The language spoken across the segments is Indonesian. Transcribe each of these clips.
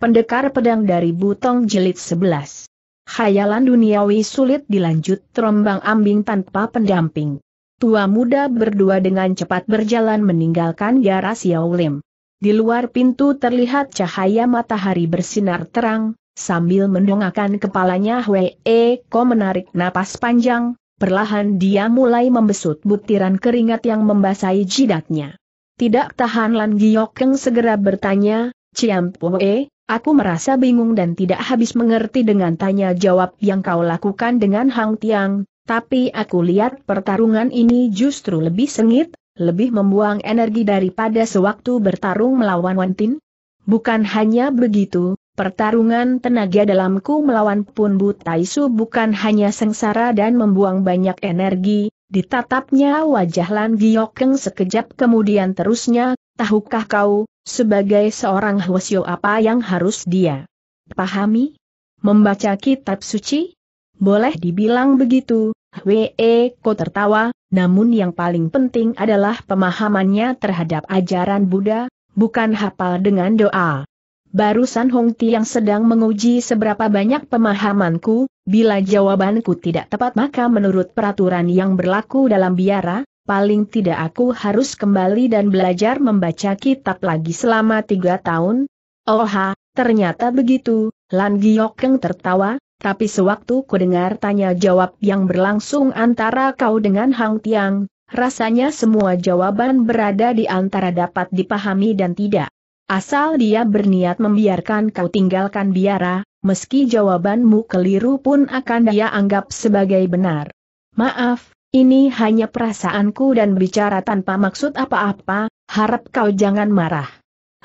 Pendekar Pedang dari Butong Jelit 11 Khayalan duniawi sulit dilanjut terombang ambing tanpa pendamping. Tua muda berdua dengan cepat berjalan meninggalkan Garas Siaulim. Di luar pintu terlihat cahaya matahari bersinar terang, sambil mendongakkan kepalanya Hwe e, ko menarik napas panjang, perlahan dia mulai membesut butiran keringat yang membasahi jidatnya. Tidak tahan Lan Giokeng segera bertanya, Ciam Pue, Aku merasa bingung dan tidak habis mengerti dengan tanya jawab yang kau lakukan dengan Hang Tiang, tapi aku lihat pertarungan ini justru lebih sengit, lebih membuang energi daripada sewaktu bertarung melawan Wantin. Bukan hanya begitu, pertarungan tenaga dalamku melawan Pun Butaisu bukan hanya sengsara dan membuang banyak energi, ditatapnya wajah Lan Giokeng sekejap kemudian terusnya Tahukah kau, sebagai seorang Hwasyo apa yang harus dia pahami? Membaca kitab suci? Boleh dibilang begitu, Hwe e Ko tertawa, namun yang paling penting adalah pemahamannya terhadap ajaran Buddha, bukan hafal dengan doa. Barusan Hong Ti yang sedang menguji seberapa banyak pemahamanku, bila jawabanku tidak tepat maka menurut peraturan yang berlaku dalam biara, paling tidak aku harus kembali dan belajar membaca kitab lagi selama tiga tahun? Oha, ternyata begitu, Lan Giokeng tertawa, tapi sewaktu ku dengar tanya jawab yang berlangsung antara kau dengan Hang Tiang, rasanya semua jawaban berada di antara dapat dipahami dan tidak. Asal dia berniat membiarkan kau tinggalkan biara, meski jawabanmu keliru pun akan dia anggap sebagai benar. Maaf, ini hanya perasaanku dan bicara tanpa maksud apa-apa, harap kau jangan marah.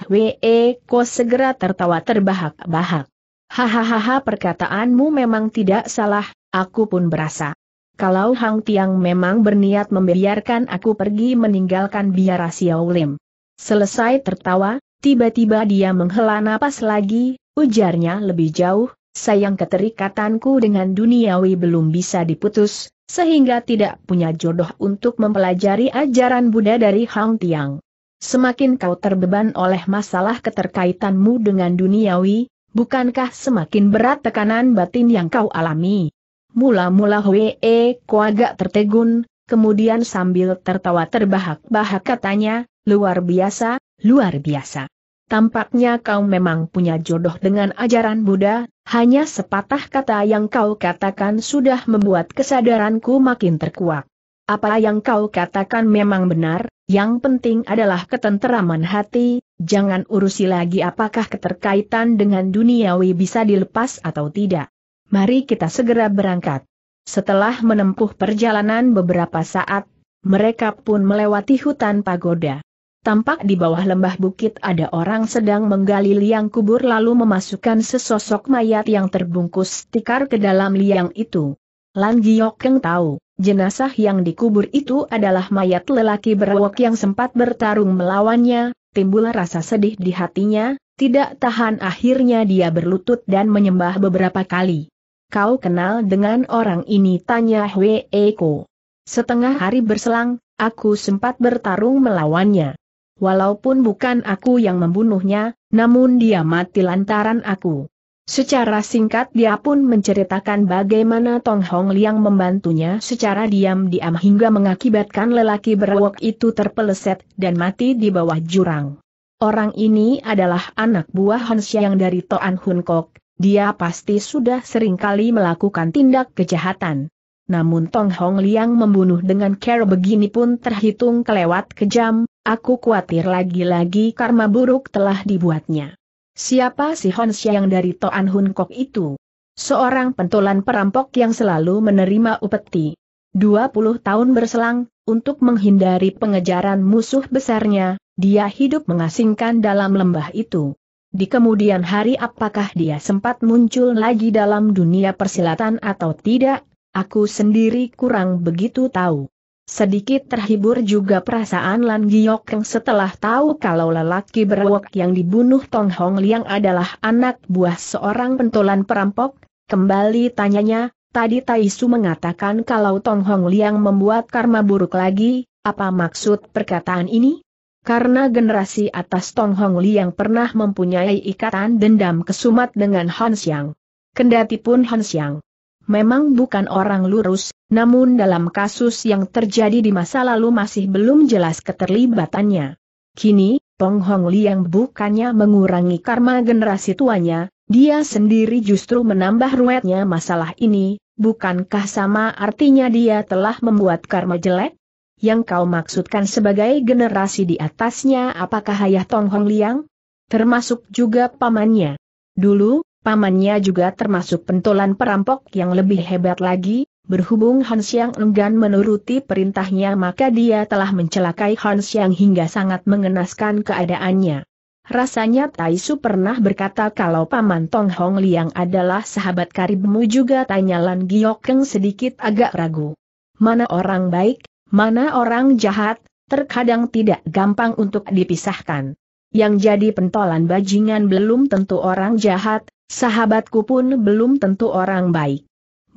Wee eh, Ko segera tertawa terbahak-bahak. Hahaha perkataanmu memang tidak salah, aku pun berasa. Kalau Hang Tiang memang berniat membiarkan aku pergi meninggalkan biara Xiao Lim. Selesai tertawa, tiba-tiba dia menghela napas lagi, ujarnya lebih jauh, sayang keterikatanku dengan duniawi belum bisa diputus, sehingga tidak punya jodoh untuk mempelajari ajaran Buddha dari Hang Tiang. Semakin kau terbeban oleh masalah keterkaitanmu dengan duniawi, bukankah semakin berat tekanan batin yang kau alami? Mula-mula Hwee ku agak tertegun, kemudian sambil tertawa terbahak-bahak katanya, luar biasa, luar biasa. Tampaknya kau memang punya jodoh dengan ajaran Buddha, hanya sepatah kata yang kau katakan sudah membuat kesadaranku makin terkuak. Apa yang kau katakan memang benar, yang penting adalah ketenteraman hati, jangan urusi lagi apakah keterkaitan dengan duniawi bisa dilepas atau tidak. Mari kita segera berangkat. Setelah menempuh perjalanan beberapa saat, mereka pun melewati hutan pagoda. Tampak di bawah lembah bukit ada orang sedang menggali liang kubur lalu memasukkan sesosok mayat yang terbungkus tikar ke dalam liang itu. Lan Giokeng tahu, jenazah yang dikubur itu adalah mayat lelaki berwok yang sempat bertarung melawannya, timbul rasa sedih di hatinya, tidak tahan akhirnya dia berlutut dan menyembah beberapa kali. Kau kenal dengan orang ini tanya Hwe Eko. Setengah hari berselang, aku sempat bertarung melawannya. Walaupun bukan aku yang membunuhnya, namun dia mati lantaran aku. Secara singkat dia pun menceritakan bagaimana Tong Hong Liang membantunya secara diam-diam hingga mengakibatkan lelaki berwok itu terpeleset dan mati di bawah jurang. Orang ini adalah anak buah Han Xiang dari Toan Hun Kok, dia pasti sudah sering kali melakukan tindak kejahatan. Namun Tong Hong Liang membunuh dengan cara begini pun terhitung kelewat kejam, aku khawatir lagi-lagi karma buruk telah dibuatnya. Siapa si Hon Xiang dari Toan Hun Kok itu? Seorang pentolan perampok yang selalu menerima upeti. 20 tahun berselang, untuk menghindari pengejaran musuh besarnya, dia hidup mengasingkan dalam lembah itu. Di kemudian hari apakah dia sempat muncul lagi dalam dunia persilatan atau tidak, Aku sendiri kurang begitu tahu. Sedikit terhibur juga perasaan Lan Giok yang setelah tahu kalau lelaki berwok yang dibunuh Tong Hong Liang adalah anak buah seorang pentolan perampok, kembali tanyanya, tadi Taisu mengatakan kalau Tong Hong Liang membuat karma buruk lagi, apa maksud perkataan ini? Karena generasi atas Tong Hong Liang pernah mempunyai ikatan dendam kesumat dengan Han Xiang. Kendati pun Han Xiang memang bukan orang lurus, namun dalam kasus yang terjadi di masa lalu masih belum jelas keterlibatannya. Kini, Tong Hong Liang bukannya mengurangi karma generasi tuanya, dia sendiri justru menambah ruwetnya masalah ini, bukankah sama artinya dia telah membuat karma jelek? Yang kau maksudkan sebagai generasi di atasnya apakah ayah Tong Hong Liang? Termasuk juga pamannya. Dulu, pamannya juga termasuk pentolan perampok yang lebih hebat lagi, berhubung Hans yang enggan menuruti perintahnya maka dia telah mencelakai Hans yang hingga sangat mengenaskan keadaannya. Rasanya Taisu pernah berkata kalau Paman Tong Hong Liang adalah sahabat karibmu juga tanya Lan Giokeng sedikit agak ragu. Mana orang baik, mana orang jahat, terkadang tidak gampang untuk dipisahkan. Yang jadi pentolan bajingan belum tentu orang jahat, Sahabatku pun belum tentu orang baik.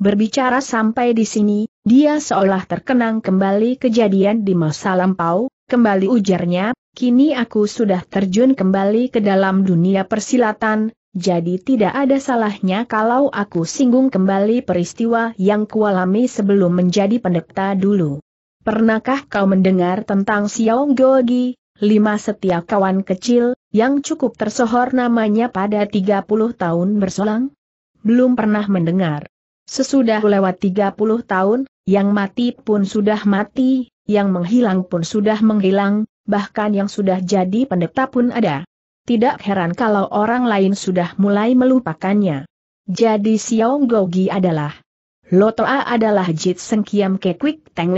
Berbicara sampai di sini, dia seolah terkenang kembali kejadian di masa lampau, kembali ujarnya, kini aku sudah terjun kembali ke dalam dunia persilatan, jadi tidak ada salahnya kalau aku singgung kembali peristiwa yang kualami sebelum menjadi pendeta dulu. Pernahkah kau mendengar tentang Xiao Gogi, lima setia kawan kecil, yang cukup tersohor namanya pada 30 tahun berselang? Belum pernah mendengar. Sesudah lewat 30 tahun, yang mati pun sudah mati, yang menghilang pun sudah menghilang, bahkan yang sudah jadi pendeta pun ada. Tidak heran kalau orang lain sudah mulai melupakannya. Jadi Xiao Gogi adalah Lotoa adalah Jit Sengkiam Kekwik Teng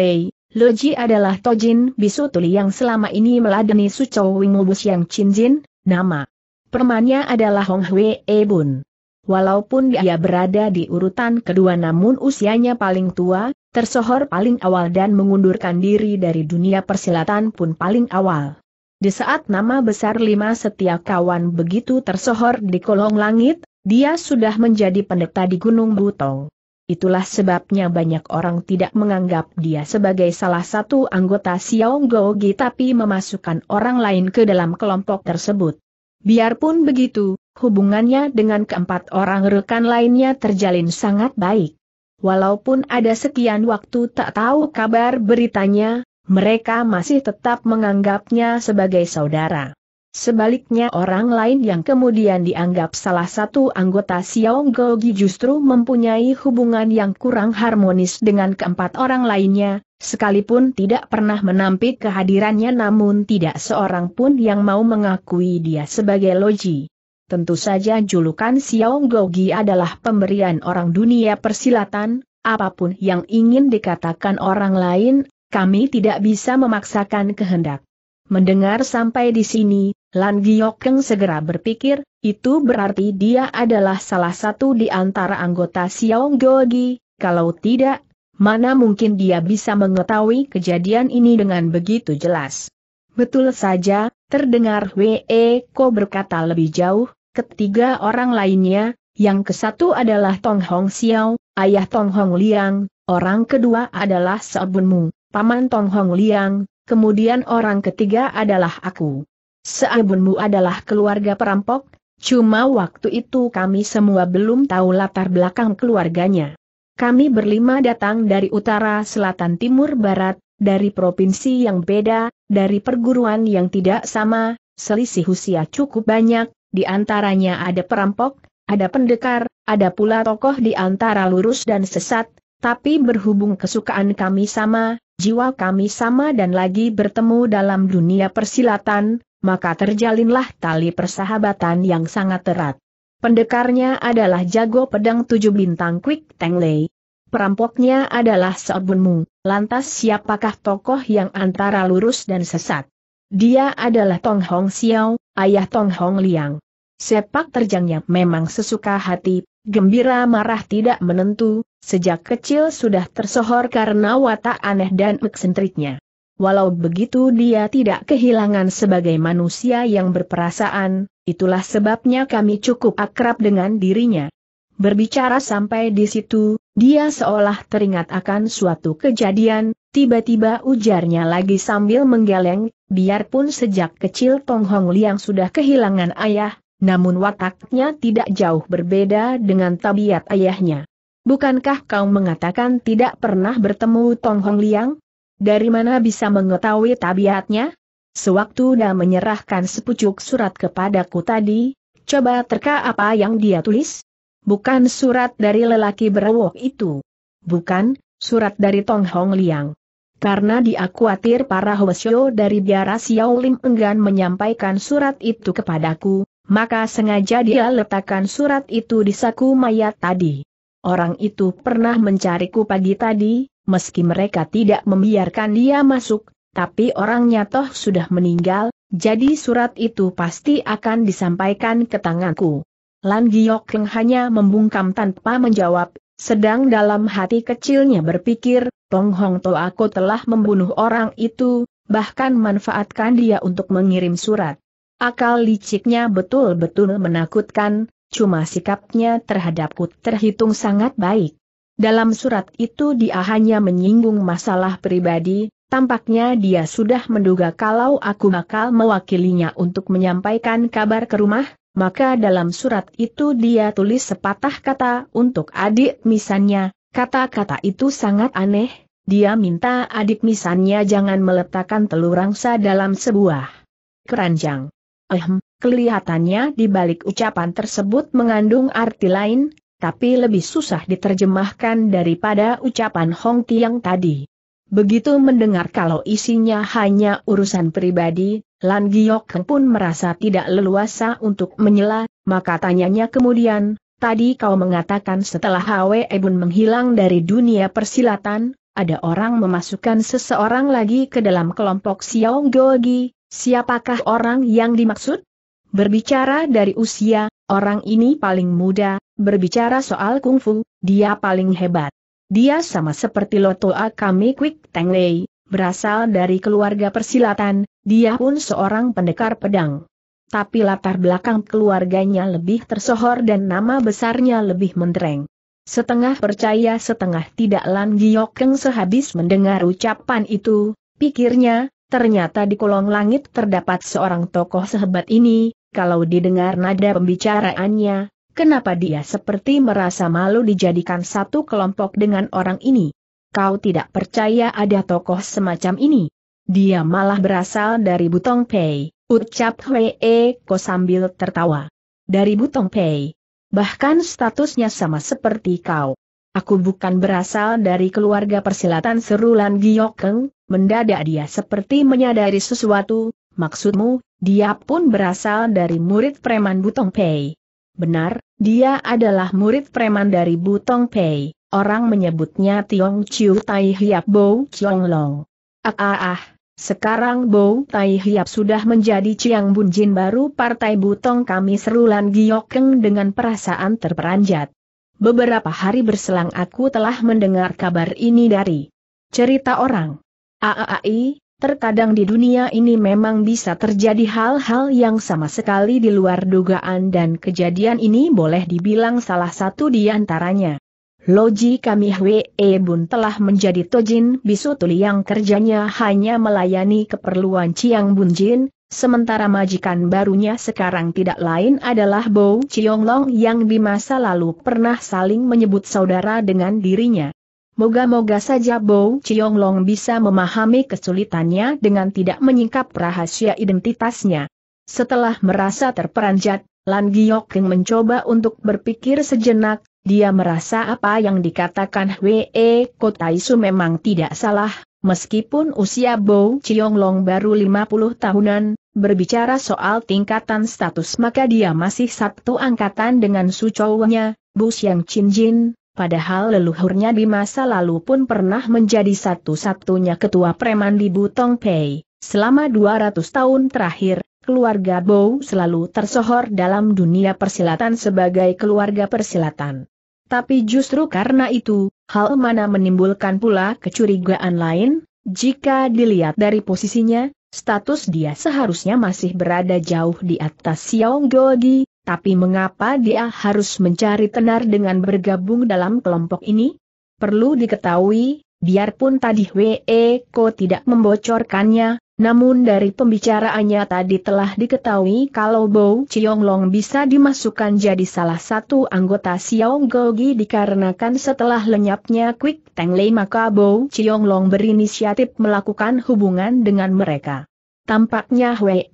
Loji adalah Tojin Bisu Tuli yang selama ini meladeni Suco Wingubus yang Chinjin, nama permannya adalah Hong Hwee Bun. Walaupun dia berada di urutan kedua namun usianya paling tua, tersohor paling awal dan mengundurkan diri dari dunia persilatan pun paling awal. Di saat nama besar lima setia kawan begitu tersohor di kolong langit, dia sudah menjadi pendeta di Gunung Butong. Itulah sebabnya banyak orang tidak menganggap dia sebagai salah satu anggota Xiao Xiaonggogi tapi memasukkan orang lain ke dalam kelompok tersebut. Biarpun begitu, hubungannya dengan keempat orang rekan lainnya terjalin sangat baik. Walaupun ada sekian waktu tak tahu kabar beritanya, mereka masih tetap menganggapnya sebagai saudara. Sebaliknya orang lain yang kemudian dianggap salah satu anggota Gogi justru mempunyai hubungan yang kurang harmonis dengan keempat orang lainnya, sekalipun tidak pernah menampik kehadirannya namun tidak seorang pun yang mau mengakui dia sebagai loji. Tentu saja julukan Gogi adalah pemberian orang dunia persilatan, apapun yang ingin dikatakan orang lain, kami tidak bisa memaksakan kehendak. Mendengar sampai di sini, Lan Giokeng segera berpikir, itu berarti dia adalah salah satu di antara anggota Xiong Gogi, kalau tidak, mana mungkin dia bisa mengetahui kejadian ini dengan begitu jelas. Betul saja, terdengar Wee Ko berkata lebih jauh, ketiga orang lainnya, yang kesatu adalah Tong Hong Xiao, ayah Tong Hong Liang, orang kedua adalah Seobun paman Tong Hong Liang, kemudian orang ketiga adalah aku. Seabunmu adalah keluarga perampok, cuma waktu itu kami semua belum tahu latar belakang keluarganya. Kami berlima datang dari utara, selatan, timur, barat, dari provinsi yang beda, dari perguruan yang tidak sama, selisih usia cukup banyak, di antaranya ada perampok, ada pendekar, ada pula tokoh di antara lurus dan sesat, tapi berhubung kesukaan kami sama, jiwa kami sama dan lagi bertemu dalam dunia persilatan, maka terjalinlah tali persahabatan yang sangat erat. Pendekarnya adalah jago pedang tujuh bintang Quick Teng Lei. Perampoknya adalah Seobunmu, lantas siapakah tokoh yang antara lurus dan sesat? Dia adalah Tong Hong Xiao, ayah Tong Hong Liang. Sepak terjangnya memang sesuka hati, gembira marah tidak menentu, sejak kecil sudah tersohor karena watak aneh dan eksentriknya. Walau begitu dia tidak kehilangan sebagai manusia yang berperasaan, itulah sebabnya kami cukup akrab dengan dirinya. Berbicara sampai di situ, dia seolah teringat akan suatu kejadian, tiba-tiba ujarnya lagi sambil menggeleng, biarpun sejak kecil Tong Hong Liang sudah kehilangan ayah, namun wataknya tidak jauh berbeda dengan tabiat ayahnya. Bukankah kau mengatakan tidak pernah bertemu Tong Hong Liang? Dari mana bisa mengetahui tabiatnya? Sewaktu dia menyerahkan sepucuk surat kepadaku tadi, coba terka apa yang dia tulis? Bukan surat dari lelaki berwok itu. Bukan, surat dari Tong Hong Liang. Karena dia khawatir para Hwasyo dari biara Xiao Lim enggan menyampaikan surat itu kepadaku, maka sengaja dia letakkan surat itu di saku mayat tadi. Orang itu pernah mencariku pagi tadi, meski mereka tidak membiarkan dia masuk, tapi orangnya toh sudah meninggal, jadi surat itu pasti akan disampaikan ke tanganku. Lan Giokeng hanya membungkam tanpa menjawab, sedang dalam hati kecilnya berpikir, Tong Hong Toh aku telah membunuh orang itu, bahkan manfaatkan dia untuk mengirim surat. Akal liciknya betul-betul menakutkan, cuma sikapnya terhadapku terhitung sangat baik. Dalam surat itu dia hanya menyinggung masalah pribadi, tampaknya dia sudah menduga kalau aku bakal mewakilinya untuk menyampaikan kabar ke rumah, maka dalam surat itu dia tulis sepatah kata untuk adik misannya, kata-kata itu sangat aneh, dia minta adik misannya jangan meletakkan telur angsa dalam sebuah keranjang. Ehem, kelihatannya di balik ucapan tersebut mengandung arti lain, tapi lebih susah diterjemahkan daripada ucapan Hong Tiang tadi. Begitu mendengar kalau isinya hanya urusan pribadi, Lan Giok pun merasa tidak leluasa untuk menyela, maka tanyanya kemudian, tadi kau mengatakan setelah Hwe Ebun menghilang dari dunia persilatan, ada orang memasukkan seseorang lagi ke dalam kelompok Xiong Gogi, siapakah orang yang dimaksud? Berbicara dari usia, orang ini paling muda, Berbicara soal kungfu, dia paling hebat. Dia sama seperti Lotoa kami Quick Teng Lei, berasal dari keluarga persilatan, dia pun seorang pendekar pedang. Tapi latar belakang keluarganya lebih tersohor dan nama besarnya lebih mentereng. Setengah percaya setengah tidak Lan Giokeng sehabis mendengar ucapan itu, pikirnya, ternyata di kolong langit terdapat seorang tokoh sehebat ini, kalau didengar nada pembicaraannya, Kenapa dia seperti merasa malu dijadikan satu kelompok dengan orang ini? Kau tidak percaya ada tokoh semacam ini? Dia malah berasal dari Butong Pei, ucap Hwee Ko sambil tertawa. Dari Butong Pei. Bahkan statusnya sama seperti kau. Aku bukan berasal dari keluarga persilatan serulan Giyokeng, mendadak dia seperti menyadari sesuatu, maksudmu, dia pun berasal dari murid preman Butong Pei. Benar, dia adalah murid preman dari Butong Pei, orang menyebutnya Tiong Chiu Tai Hiap Bo Chiong Long. Ah ah ah, sekarang Bo Tai Hiap sudah menjadi Chiang Bun Jin baru partai Butong kami serulan Giokeng dengan perasaan terperanjat. Beberapa hari berselang aku telah mendengar kabar ini dari cerita orang. Aai, ah, ah, ah, Terkadang di dunia ini memang bisa terjadi hal-hal yang sama sekali di luar dugaan dan kejadian ini boleh dibilang salah satu di antaranya. Loji kami Hwe e Bun telah menjadi Tojin Tuli yang kerjanya hanya melayani keperluan Chiang Bunjin, sementara majikan barunya sekarang tidak lain adalah Bo Chiong Long yang di masa lalu pernah saling menyebut saudara dengan dirinya. Moga-moga saja Bo Long bisa memahami kesulitannya dengan tidak menyingkap rahasia identitasnya. Setelah merasa terperanjat, Lan Giok Keng mencoba untuk berpikir sejenak, dia merasa apa yang dikatakan Hwe e Kotaisu memang tidak salah, meskipun usia Bo Long baru 50 tahunan, berbicara soal tingkatan status maka dia masih satu angkatan dengan Chow-nya, Bu Xiang Chin Jin, Padahal leluhurnya di masa lalu pun pernah menjadi satu-satunya ketua preman di Butong Pei. Selama 200 tahun terakhir, keluarga Bow selalu tersohor dalam dunia persilatan sebagai keluarga persilatan. Tapi justru karena itu, hal mana menimbulkan pula kecurigaan lain, jika dilihat dari posisinya, status dia seharusnya masih berada jauh di atas Xiao Gogi, tapi mengapa dia harus mencari tenar dengan bergabung dalam kelompok ini? Perlu diketahui, biarpun tadi Wee Ko tidak membocorkannya, namun dari pembicaraannya tadi telah diketahui kalau Bo Long bisa dimasukkan jadi salah satu anggota Xiao Gogi dikarenakan setelah lenyapnya Quick Tang Lei maka Bo Long berinisiatif melakukan hubungan dengan mereka. Tampaknya Wee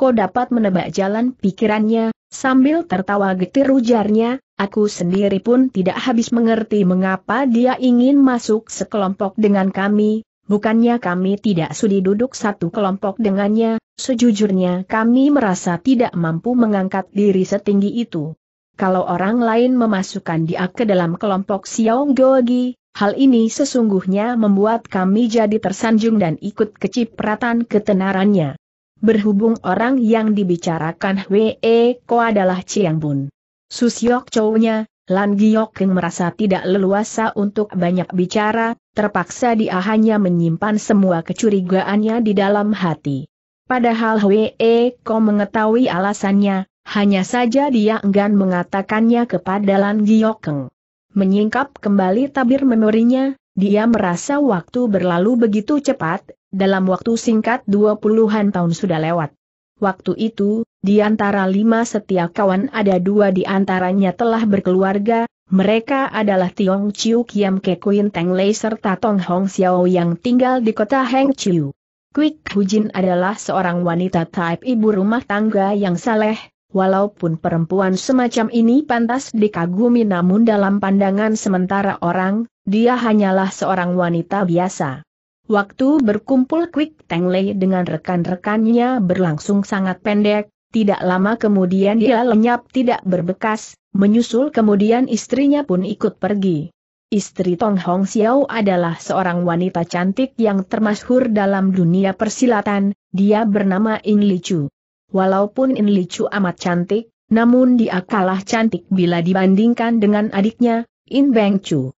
Ko dapat menebak jalan pikirannya, Sambil tertawa getir ujarnya, aku sendiri pun tidak habis mengerti mengapa dia ingin masuk sekelompok dengan kami, bukannya kami tidak sudi duduk satu kelompok dengannya, sejujurnya kami merasa tidak mampu mengangkat diri setinggi itu. Kalau orang lain memasukkan dia ke dalam kelompok Xiong Gogi, hal ini sesungguhnya membuat kami jadi tersanjung dan ikut kecipratan ketenarannya berhubung orang yang dibicarakan Hwee Ko adalah Chiang Bun. Susyok cowoknya, Lan Giok Keng merasa tidak leluasa untuk banyak bicara, terpaksa dia hanya menyimpan semua kecurigaannya di dalam hati. Padahal Hwee Ko mengetahui alasannya, hanya saja dia enggan mengatakannya kepada Lan Giok Keng. Menyingkap kembali tabir memorinya, dia merasa waktu berlalu begitu cepat, dalam waktu singkat dua puluhan tahun sudah lewat. Waktu itu, di antara lima setia kawan ada dua di antaranya telah berkeluarga, mereka adalah Tiong Chiu Kiam Ke Kuin Teng Lei serta Tong Hong Xiao yang tinggal di kota Heng Chiu. Quick Hujin adalah seorang wanita type ibu rumah tangga yang saleh, walaupun perempuan semacam ini pantas dikagumi namun dalam pandangan sementara orang, dia hanyalah seorang wanita biasa. Waktu berkumpul Quick Teng Lei dengan rekan-rekannya berlangsung sangat pendek, tidak lama kemudian dia lenyap tidak berbekas, menyusul kemudian istrinya pun ikut pergi. Istri Tong Hong Xiao adalah seorang wanita cantik yang termasyhur dalam dunia persilatan, dia bernama In Li Chu. Walaupun In Li Chu amat cantik, namun dia kalah cantik bila dibandingkan dengan adiknya, In Beng Chu.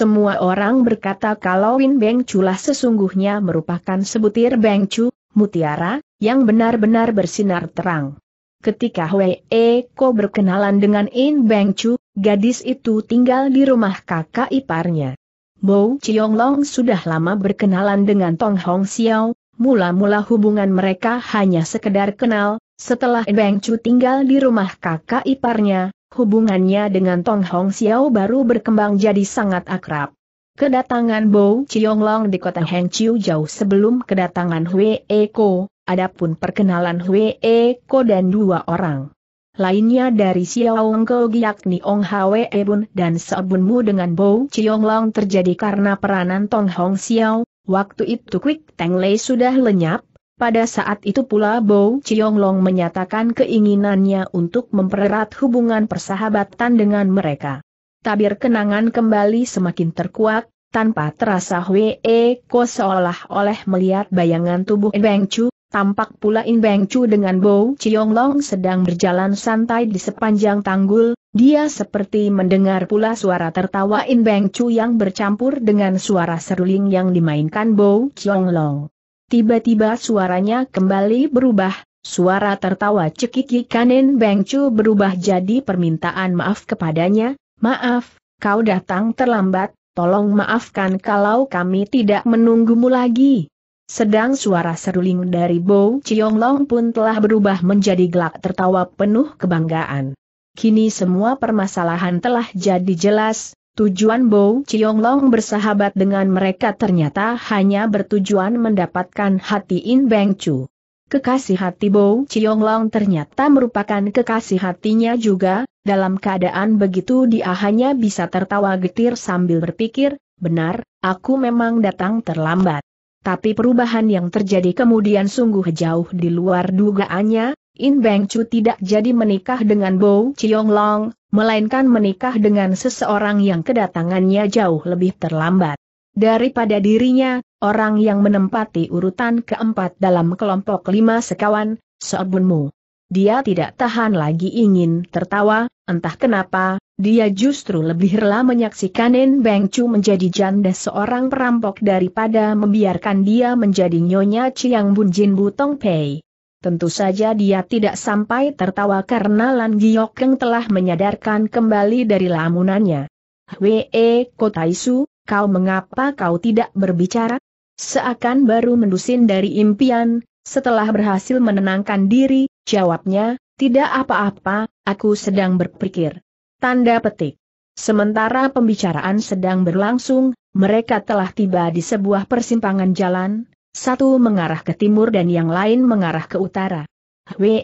Semua orang berkata kalau Win Beng sesungguhnya merupakan sebutir Beng Chu, mutiara, yang benar-benar bersinar terang. Ketika Hwee Ko berkenalan dengan In Beng Chu, gadis itu tinggal di rumah kakak iparnya. Bo Chiong Long sudah lama berkenalan dengan Tong Hong Xiao, mula-mula hubungan mereka hanya sekedar kenal, setelah In Beng Chu tinggal di rumah kakak iparnya, hubungannya dengan Tong Hong Xiao baru berkembang jadi sangat akrab. Kedatangan Bo Long di kota Chiu jauh sebelum kedatangan E Eko, adapun perkenalan E Eko dan dua orang lainnya dari Xiao Kogi yakni Ong Hwe Ebun dan Sebunmu dengan Bo Long terjadi karena peranan Tong Hong Xiao, waktu itu Quick Teng Lei sudah lenyap, pada saat itu pula Bo Chionglong menyatakan keinginannya untuk mempererat hubungan persahabatan dengan mereka. Tabir kenangan kembali semakin terkuat, tanpa terasa Hwe Eko seolah-olah melihat bayangan tubuh Beng Chu, tampak pula In Beng Chu dengan Bo Chionglong sedang berjalan santai di sepanjang tanggul, dia seperti mendengar pula suara tertawa In Beng Chu yang bercampur dengan suara seruling yang dimainkan Bo Chionglong. Tiba-tiba suaranya kembali berubah, suara tertawa cekiki Bengcu berubah jadi permintaan maaf kepadanya, maaf, kau datang terlambat, tolong maafkan kalau kami tidak menunggumu lagi. Sedang suara seruling dari Bo Long pun telah berubah menjadi gelak tertawa penuh kebanggaan. Kini semua permasalahan telah jadi jelas, Tujuan Bo Long bersahabat dengan mereka ternyata hanya bertujuan mendapatkan hati In Beng Chu. Kekasih hati Bo Long ternyata merupakan kekasih hatinya juga, dalam keadaan begitu dia hanya bisa tertawa getir sambil berpikir, benar, aku memang datang terlambat. Tapi perubahan yang terjadi kemudian sungguh jauh di luar dugaannya, In Beng Chu tidak jadi menikah dengan Bo Long melainkan menikah dengan seseorang yang kedatangannya jauh lebih terlambat. Daripada dirinya, orang yang menempati urutan keempat dalam kelompok lima sekawan, Sobunmu. Dia tidak tahan lagi ingin tertawa, entah kenapa, dia justru lebih rela menyaksikan Nen Beng Chu menjadi janda seorang perampok daripada membiarkan dia menjadi nyonya Chiang Bun Jin Butong Pei. Tentu saja dia tidak sampai tertawa karena Lan Giokeng telah menyadarkan kembali dari lamunannya. Hwee eh, Kotaisu, kau mengapa kau tidak berbicara? Seakan baru mendusin dari impian, setelah berhasil menenangkan diri, jawabnya, tidak apa-apa, aku sedang berpikir. Tanda petik. Sementara pembicaraan sedang berlangsung, mereka telah tiba di sebuah persimpangan jalan, satu mengarah ke timur dan yang lain mengarah ke utara. Wee,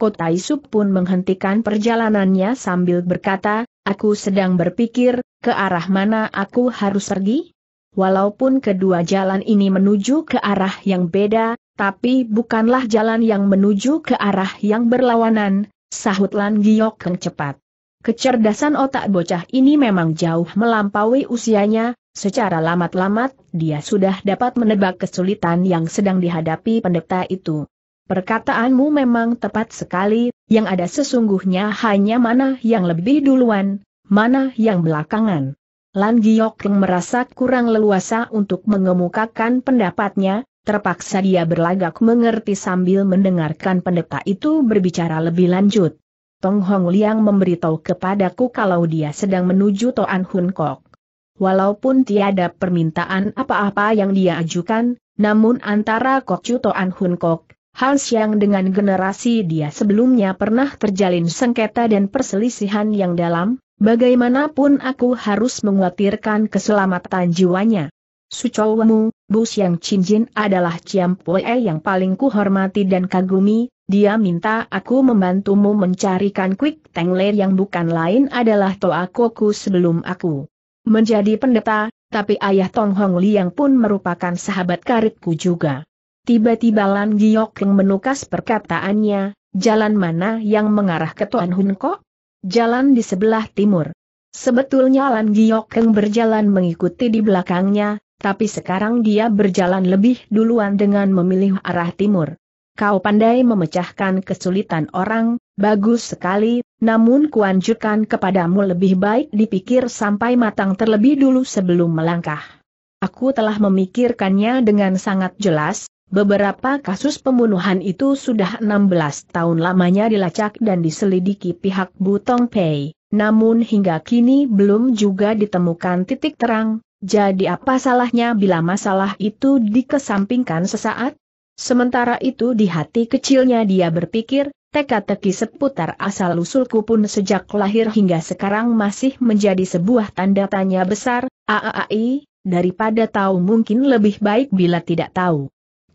Kota Isup pun menghentikan perjalanannya sambil berkata, aku sedang berpikir, ke arah mana aku harus pergi? Walaupun kedua jalan ini menuju ke arah yang beda, tapi bukanlah jalan yang menuju ke arah yang berlawanan, sahut Lan Giok Keng cepat. Kecerdasan otak bocah ini memang jauh melampaui usianya, Secara lamat-lamat, dia sudah dapat menebak kesulitan yang sedang dihadapi pendeta itu. Perkataanmu memang tepat sekali, yang ada sesungguhnya hanya mana yang lebih duluan, mana yang belakangan. Lan Giok merasa kurang leluasa untuk mengemukakan pendapatnya, terpaksa dia berlagak mengerti sambil mendengarkan pendeta itu berbicara lebih lanjut. Tong Hong Liang memberitahu kepadaku kalau dia sedang menuju Toan Hun Kok. Walaupun tiada permintaan apa-apa yang dia ajukan, namun antara Kok Hunkok, An Hun Kok, Han Xiang dengan generasi dia sebelumnya pernah terjalin sengketa dan perselisihan yang dalam, bagaimanapun aku harus mengkhawatirkan keselamatan jiwanya. Sucowemu, Bu Xiang Cinjin adalah Ciam Pue yang paling kuhormati dan kagumi, dia minta aku membantumu mencarikan Quick Tengler yang bukan lain adalah Toa Koku sebelum aku menjadi pendeta, tapi ayah Tong Hong Liang pun merupakan sahabat karibku juga. Tiba-tiba Lan Giok yang menukas perkataannya, jalan mana yang mengarah ke Tuan Hun Kok? Jalan di sebelah timur. Sebetulnya Lan Giok yang berjalan mengikuti di belakangnya, tapi sekarang dia berjalan lebih duluan dengan memilih arah timur. Kau pandai memecahkan kesulitan orang, bagus sekali, namun kuanjurkan kepadamu lebih baik dipikir sampai matang terlebih dulu sebelum melangkah. Aku telah memikirkannya dengan sangat jelas, Beberapa kasus pembunuhan itu sudah 16 tahun lamanya dilacak dan diselidiki pihak Butong Pei, namun hingga kini belum juga ditemukan titik terang, jadi apa salahnya bila masalah itu dikesampingkan sesaat? Sementara itu di hati kecilnya dia berpikir, teka-teki seputar asal-usulku pun sejak lahir hingga sekarang masih menjadi sebuah tanda tanya besar, aaai, daripada tahu mungkin lebih baik bila tidak tahu.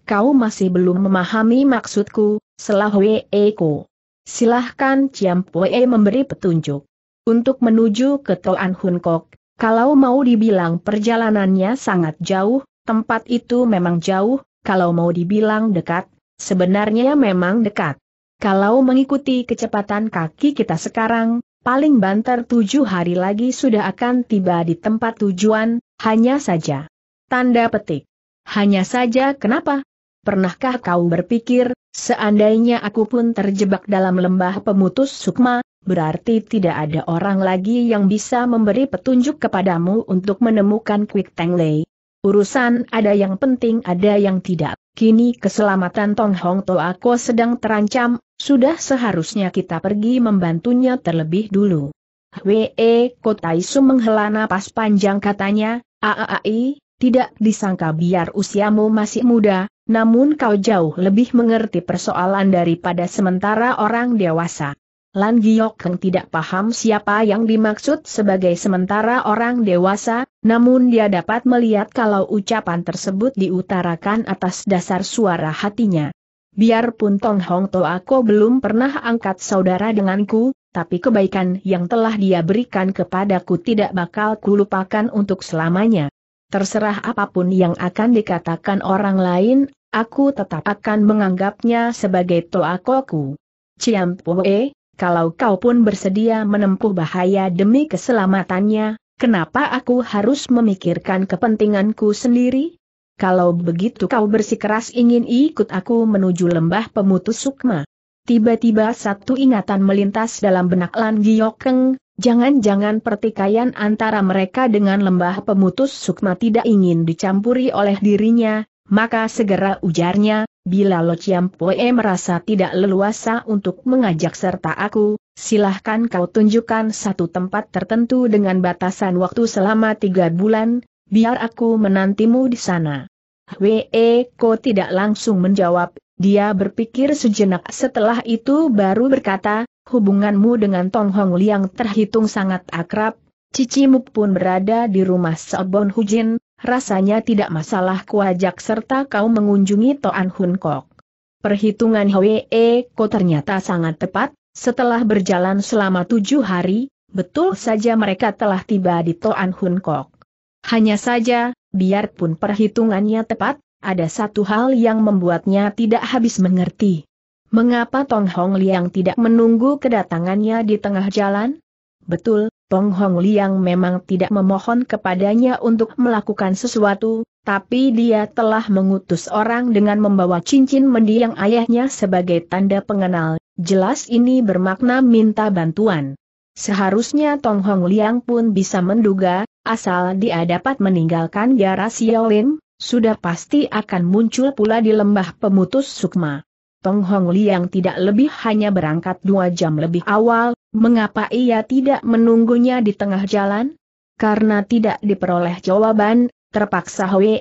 Kau masih belum memahami maksudku, Selahwe Eko. Silahkan Pue memberi petunjuk. Untuk menuju ke Toan Hun Kok, kalau mau dibilang perjalanannya sangat jauh, tempat itu memang jauh, kalau mau dibilang dekat, sebenarnya memang dekat. Kalau mengikuti kecepatan kaki kita sekarang, paling banter tujuh hari lagi sudah akan tiba di tempat tujuan, hanya saja. Tanda petik. Hanya saja kenapa? Pernahkah kau berpikir, seandainya aku pun terjebak dalam lembah pemutus sukma, berarti tidak ada orang lagi yang bisa memberi petunjuk kepadamu untuk menemukan Quick Tang Lei? Urusan ada yang penting ada yang tidak. Kini keselamatan Tong Hong Toako sedang terancam, sudah seharusnya kita pergi membantunya terlebih dulu. Hwe Kotaisu menghela napas panjang katanya, Aai, tidak disangka biar usiamu masih muda, namun kau jauh lebih mengerti persoalan daripada sementara orang dewasa. Lan Giok tidak paham siapa yang dimaksud sebagai sementara orang dewasa, namun dia dapat melihat kalau ucapan tersebut diutarakan atas dasar suara hatinya. Biarpun Tong Hong To aku belum pernah angkat saudara denganku, tapi kebaikan yang telah dia berikan kepadaku tidak bakal kulupakan untuk selamanya. Terserah apapun yang akan dikatakan orang lain, aku tetap akan menganggapnya sebagai toakoku. Ciam Ciampoe kalau kau pun bersedia menempuh bahaya demi keselamatannya, kenapa aku harus memikirkan kepentinganku sendiri? Kalau begitu kau bersikeras ingin ikut aku menuju lembah pemutus sukma. Tiba-tiba satu ingatan melintas dalam benak Lan Giokeng, jangan-jangan pertikaian antara mereka dengan lembah pemutus sukma tidak ingin dicampuri oleh dirinya, maka segera ujarnya, Bila Lo Chiam Poe merasa tidak leluasa untuk mengajak serta aku, silahkan kau tunjukkan satu tempat tertentu dengan batasan waktu selama tiga bulan, biar aku menantimu di sana. Hwe Ko tidak langsung menjawab, dia berpikir sejenak setelah itu baru berkata, hubunganmu dengan Tong Hong Liang terhitung sangat akrab, Cici cicimu pun berada di rumah Sobon Hujin, Rasanya tidak masalah kuajak serta kau mengunjungi Toan Hun Kok. Perhitungan Hwee Ko ternyata sangat tepat, setelah berjalan selama tujuh hari, betul saja mereka telah tiba di Toan Hun Kok. Hanya saja, biarpun perhitungannya tepat, ada satu hal yang membuatnya tidak habis mengerti. Mengapa Tong Hong Liang tidak menunggu kedatangannya di tengah jalan? Betul, Tong Hong Liang memang tidak memohon kepadanya untuk melakukan sesuatu, tapi dia telah mengutus orang dengan membawa cincin mendiang ayahnya sebagai tanda pengenal, jelas ini bermakna minta bantuan. Seharusnya Tong Hong Liang pun bisa menduga, asal dia dapat meninggalkan Yara Xiaolin, sudah pasti akan muncul pula di lembah pemutus sukma. Tong Hong Liang tidak lebih hanya berangkat dua jam lebih awal, Mengapa ia tidak menunggunya di tengah jalan? Karena tidak diperoleh jawaban, terpaksa Hwe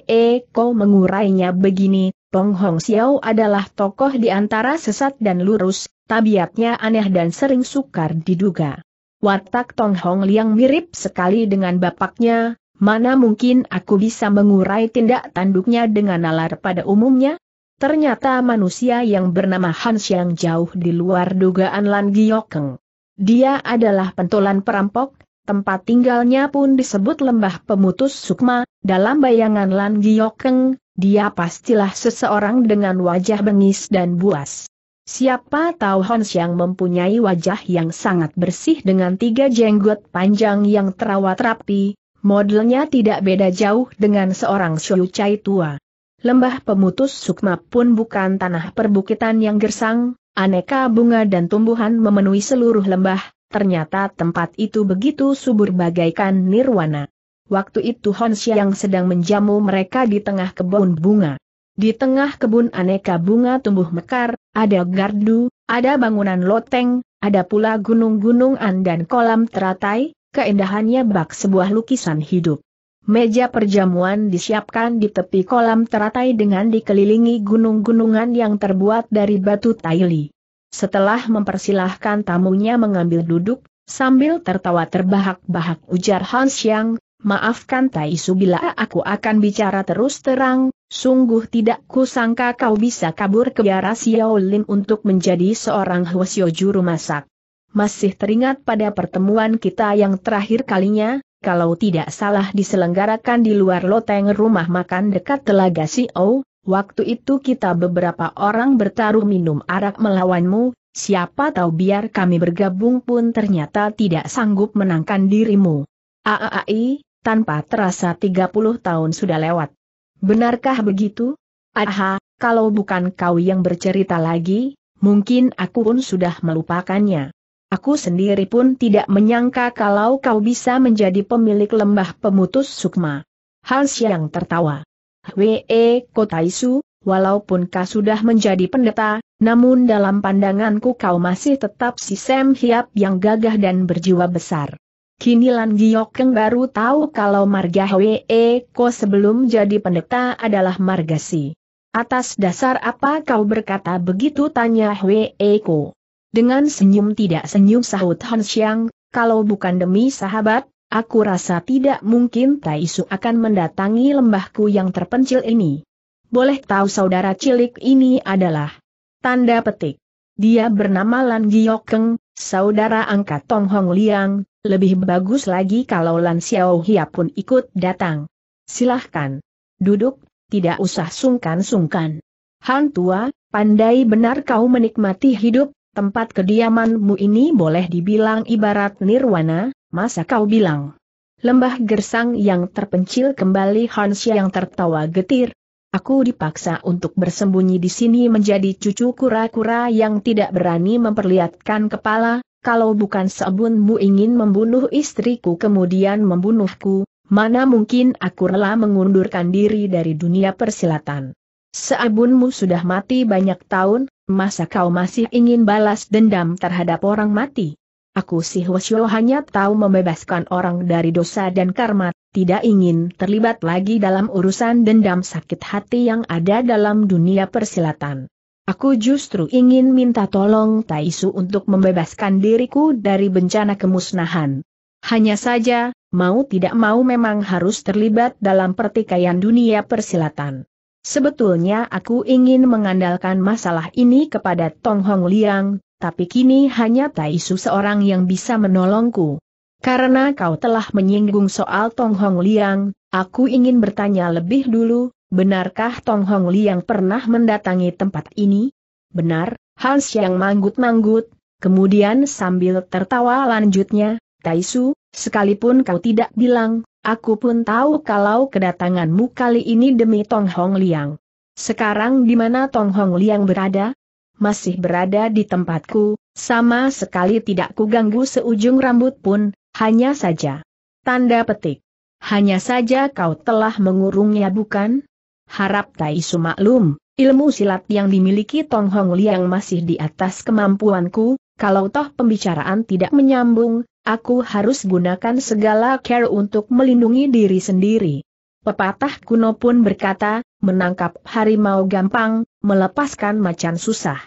Ko mengurainya begini, Tong Hong Xiao adalah tokoh di antara sesat dan lurus, tabiatnya aneh dan sering sukar diduga. Watak Tong Hong Liang mirip sekali dengan bapaknya, mana mungkin aku bisa mengurai tindak tanduknya dengan nalar pada umumnya? Ternyata manusia yang bernama Hans yang jauh di luar dugaan Lan Giokeng. Dia adalah pentolan perampok, tempat tinggalnya pun disebut lembah pemutus sukma, dalam bayangan Lan Giokeng, dia pastilah seseorang dengan wajah bengis dan buas. Siapa tahu Hans yang mempunyai wajah yang sangat bersih dengan tiga jenggot panjang yang terawat rapi, modelnya tidak beda jauh dengan seorang Chai tua. Lembah pemutus sukma pun bukan tanah perbukitan yang gersang, Aneka bunga dan tumbuhan memenuhi seluruh lembah, ternyata tempat itu begitu subur bagaikan nirwana. Waktu itu Honsia yang sedang menjamu mereka di tengah kebun bunga. Di tengah kebun aneka bunga tumbuh mekar, ada gardu, ada bangunan loteng, ada pula gunung-gunungan dan kolam teratai, keindahannya bak sebuah lukisan hidup. Meja perjamuan disiapkan di tepi kolam teratai dengan dikelilingi gunung-gunungan yang terbuat dari batu taili. Setelah mempersilahkan tamunya mengambil duduk, sambil tertawa terbahak-bahak ujar Hans Yang, maafkan Tai Su bila aku akan bicara terus terang, sungguh tidak kusangka kau bisa kabur ke biara Xiaolin untuk menjadi seorang Hwasyo juru masak. Masih teringat pada pertemuan kita yang terakhir kalinya, kalau tidak salah diselenggarakan di luar loteng rumah makan dekat Telaga Sio, waktu itu kita beberapa orang bertaruh minum arak melawanmu, siapa tahu biar kami bergabung pun ternyata tidak sanggup menangkan dirimu. Aaai, tanpa terasa 30 tahun sudah lewat. Benarkah begitu? Aha, kalau bukan kau yang bercerita lagi, mungkin aku pun sudah melupakannya. Aku sendiri pun tidak menyangka kalau kau bisa menjadi pemilik lembah pemutus sukma. Hal Siang tertawa. Hwe e, Kotaisu, walaupun kau sudah menjadi pendeta, namun dalam pandanganku kau masih tetap si Sam Hiap yang gagah dan berjiwa besar. Kini Lan Giokeng baru tahu kalau marga Hwe e, Ko sebelum jadi pendeta adalah marga si. Atas dasar apa kau berkata begitu tanya Hwee Ko. Dengan senyum tidak senyum sahut Han Xiang, kalau bukan demi sahabat, aku rasa tidak mungkin Taisu akan mendatangi lembahku yang terpencil ini. Boleh tahu saudara cilik ini adalah tanda petik. Dia bernama Lan Giokeng, saudara angkat Tong Hong Liang, lebih bagus lagi kalau Lan Xiao Hia pun ikut datang. Silahkan. Duduk, tidak usah sungkan-sungkan. Han tua, pandai benar kau menikmati hidup, Tempat kediamanmu ini boleh dibilang ibarat nirwana, masa kau bilang? Lembah gersang yang terpencil kembali Hansya yang tertawa getir. Aku dipaksa untuk bersembunyi di sini menjadi cucu kura-kura yang tidak berani memperlihatkan kepala, kalau bukan sebunmu ingin membunuh istriku kemudian membunuhku, mana mungkin aku rela mengundurkan diri dari dunia persilatan. Seabunmu sudah mati banyak tahun, Masa kau masih ingin balas dendam terhadap orang mati? Aku si Hwasyo hanya tahu membebaskan orang dari dosa dan karma, tidak ingin terlibat lagi dalam urusan dendam sakit hati yang ada dalam dunia persilatan. Aku justru ingin minta tolong Taisu untuk membebaskan diriku dari bencana kemusnahan. Hanya saja, mau tidak mau memang harus terlibat dalam pertikaian dunia persilatan. Sebetulnya aku ingin mengandalkan masalah ini kepada Tong Hong Liang, tapi kini hanya Taisu seorang yang bisa menolongku. Karena kau telah menyinggung soal Tong Hong Liang, aku ingin bertanya lebih dulu, benarkah Tong Hong Liang pernah mendatangi tempat ini? Benar, Hans yang manggut-manggut, kemudian sambil tertawa lanjutnya, Taisu, sekalipun kau tidak bilang, Aku pun tahu kalau kedatanganmu kali ini demi Tong Hong Liang. Sekarang di mana Tong Hong Liang berada? Masih berada di tempatku, sama sekali tidak kuganggu seujung rambut pun, hanya saja. Tanda petik. Hanya saja kau telah mengurungnya bukan? Harap Tai Su maklum, ilmu silat yang dimiliki Tong Hong Liang masih di atas kemampuanku, kalau toh pembicaraan tidak menyambung, aku harus gunakan segala care untuk melindungi diri sendiri. Pepatah kuno pun berkata, menangkap harimau gampang, melepaskan macan susah.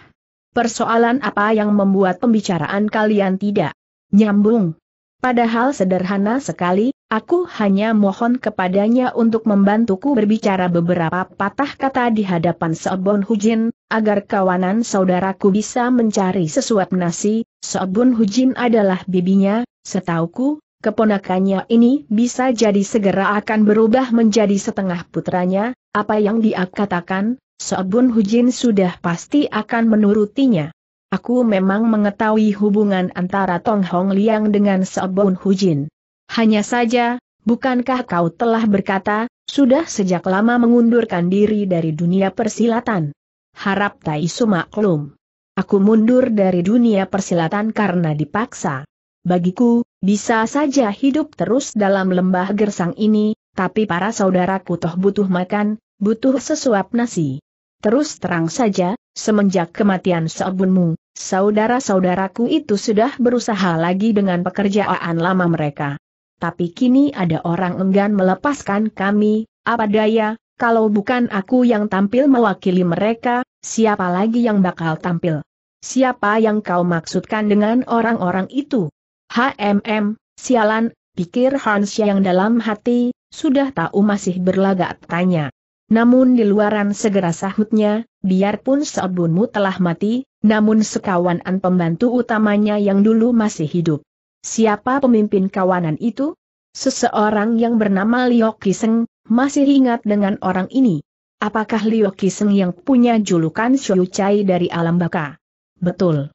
Persoalan apa yang membuat pembicaraan kalian tidak nyambung? Padahal sederhana sekali, aku hanya mohon kepadanya untuk membantuku berbicara beberapa patah kata di hadapan Seobon Hujin, agar kawanan saudaraku bisa mencari sesuap nasi, Sobun Hujin adalah bibinya, setauku, keponakannya ini bisa jadi segera akan berubah menjadi setengah putranya, apa yang dia katakan, Sobun Hujin sudah pasti akan menurutinya. Aku memang mengetahui hubungan antara Tong Hong Liang dengan Sobun Hujin. Hanya saja, bukankah kau telah berkata, sudah sejak lama mengundurkan diri dari dunia persilatan? Harap Tai maklum. Aku mundur dari dunia persilatan karena dipaksa. Bagiku, bisa saja hidup terus dalam lembah gersang ini, tapi para saudaraku toh butuh makan, butuh sesuap nasi. Terus terang saja, semenjak kematian seobunmu, saudara-saudaraku itu sudah berusaha lagi dengan pekerjaan lama mereka. Tapi kini ada orang enggan melepaskan kami, apa daya, kalau bukan aku yang tampil mewakili mereka, siapa lagi yang bakal tampil? Siapa yang kau maksudkan dengan orang-orang itu? HMM, sialan, pikir Hans yang dalam hati, sudah tahu masih berlagak tanya. Namun di luaran segera sahutnya, biarpun Seobunmu telah mati, namun sekawanan pembantu utamanya yang dulu masih hidup. Siapa pemimpin kawanan itu? Seseorang yang bernama Liu Kiseng, masih ingat dengan orang ini. Apakah Liu Kiseng yang punya julukan Shou Chai dari alam baka? Betul.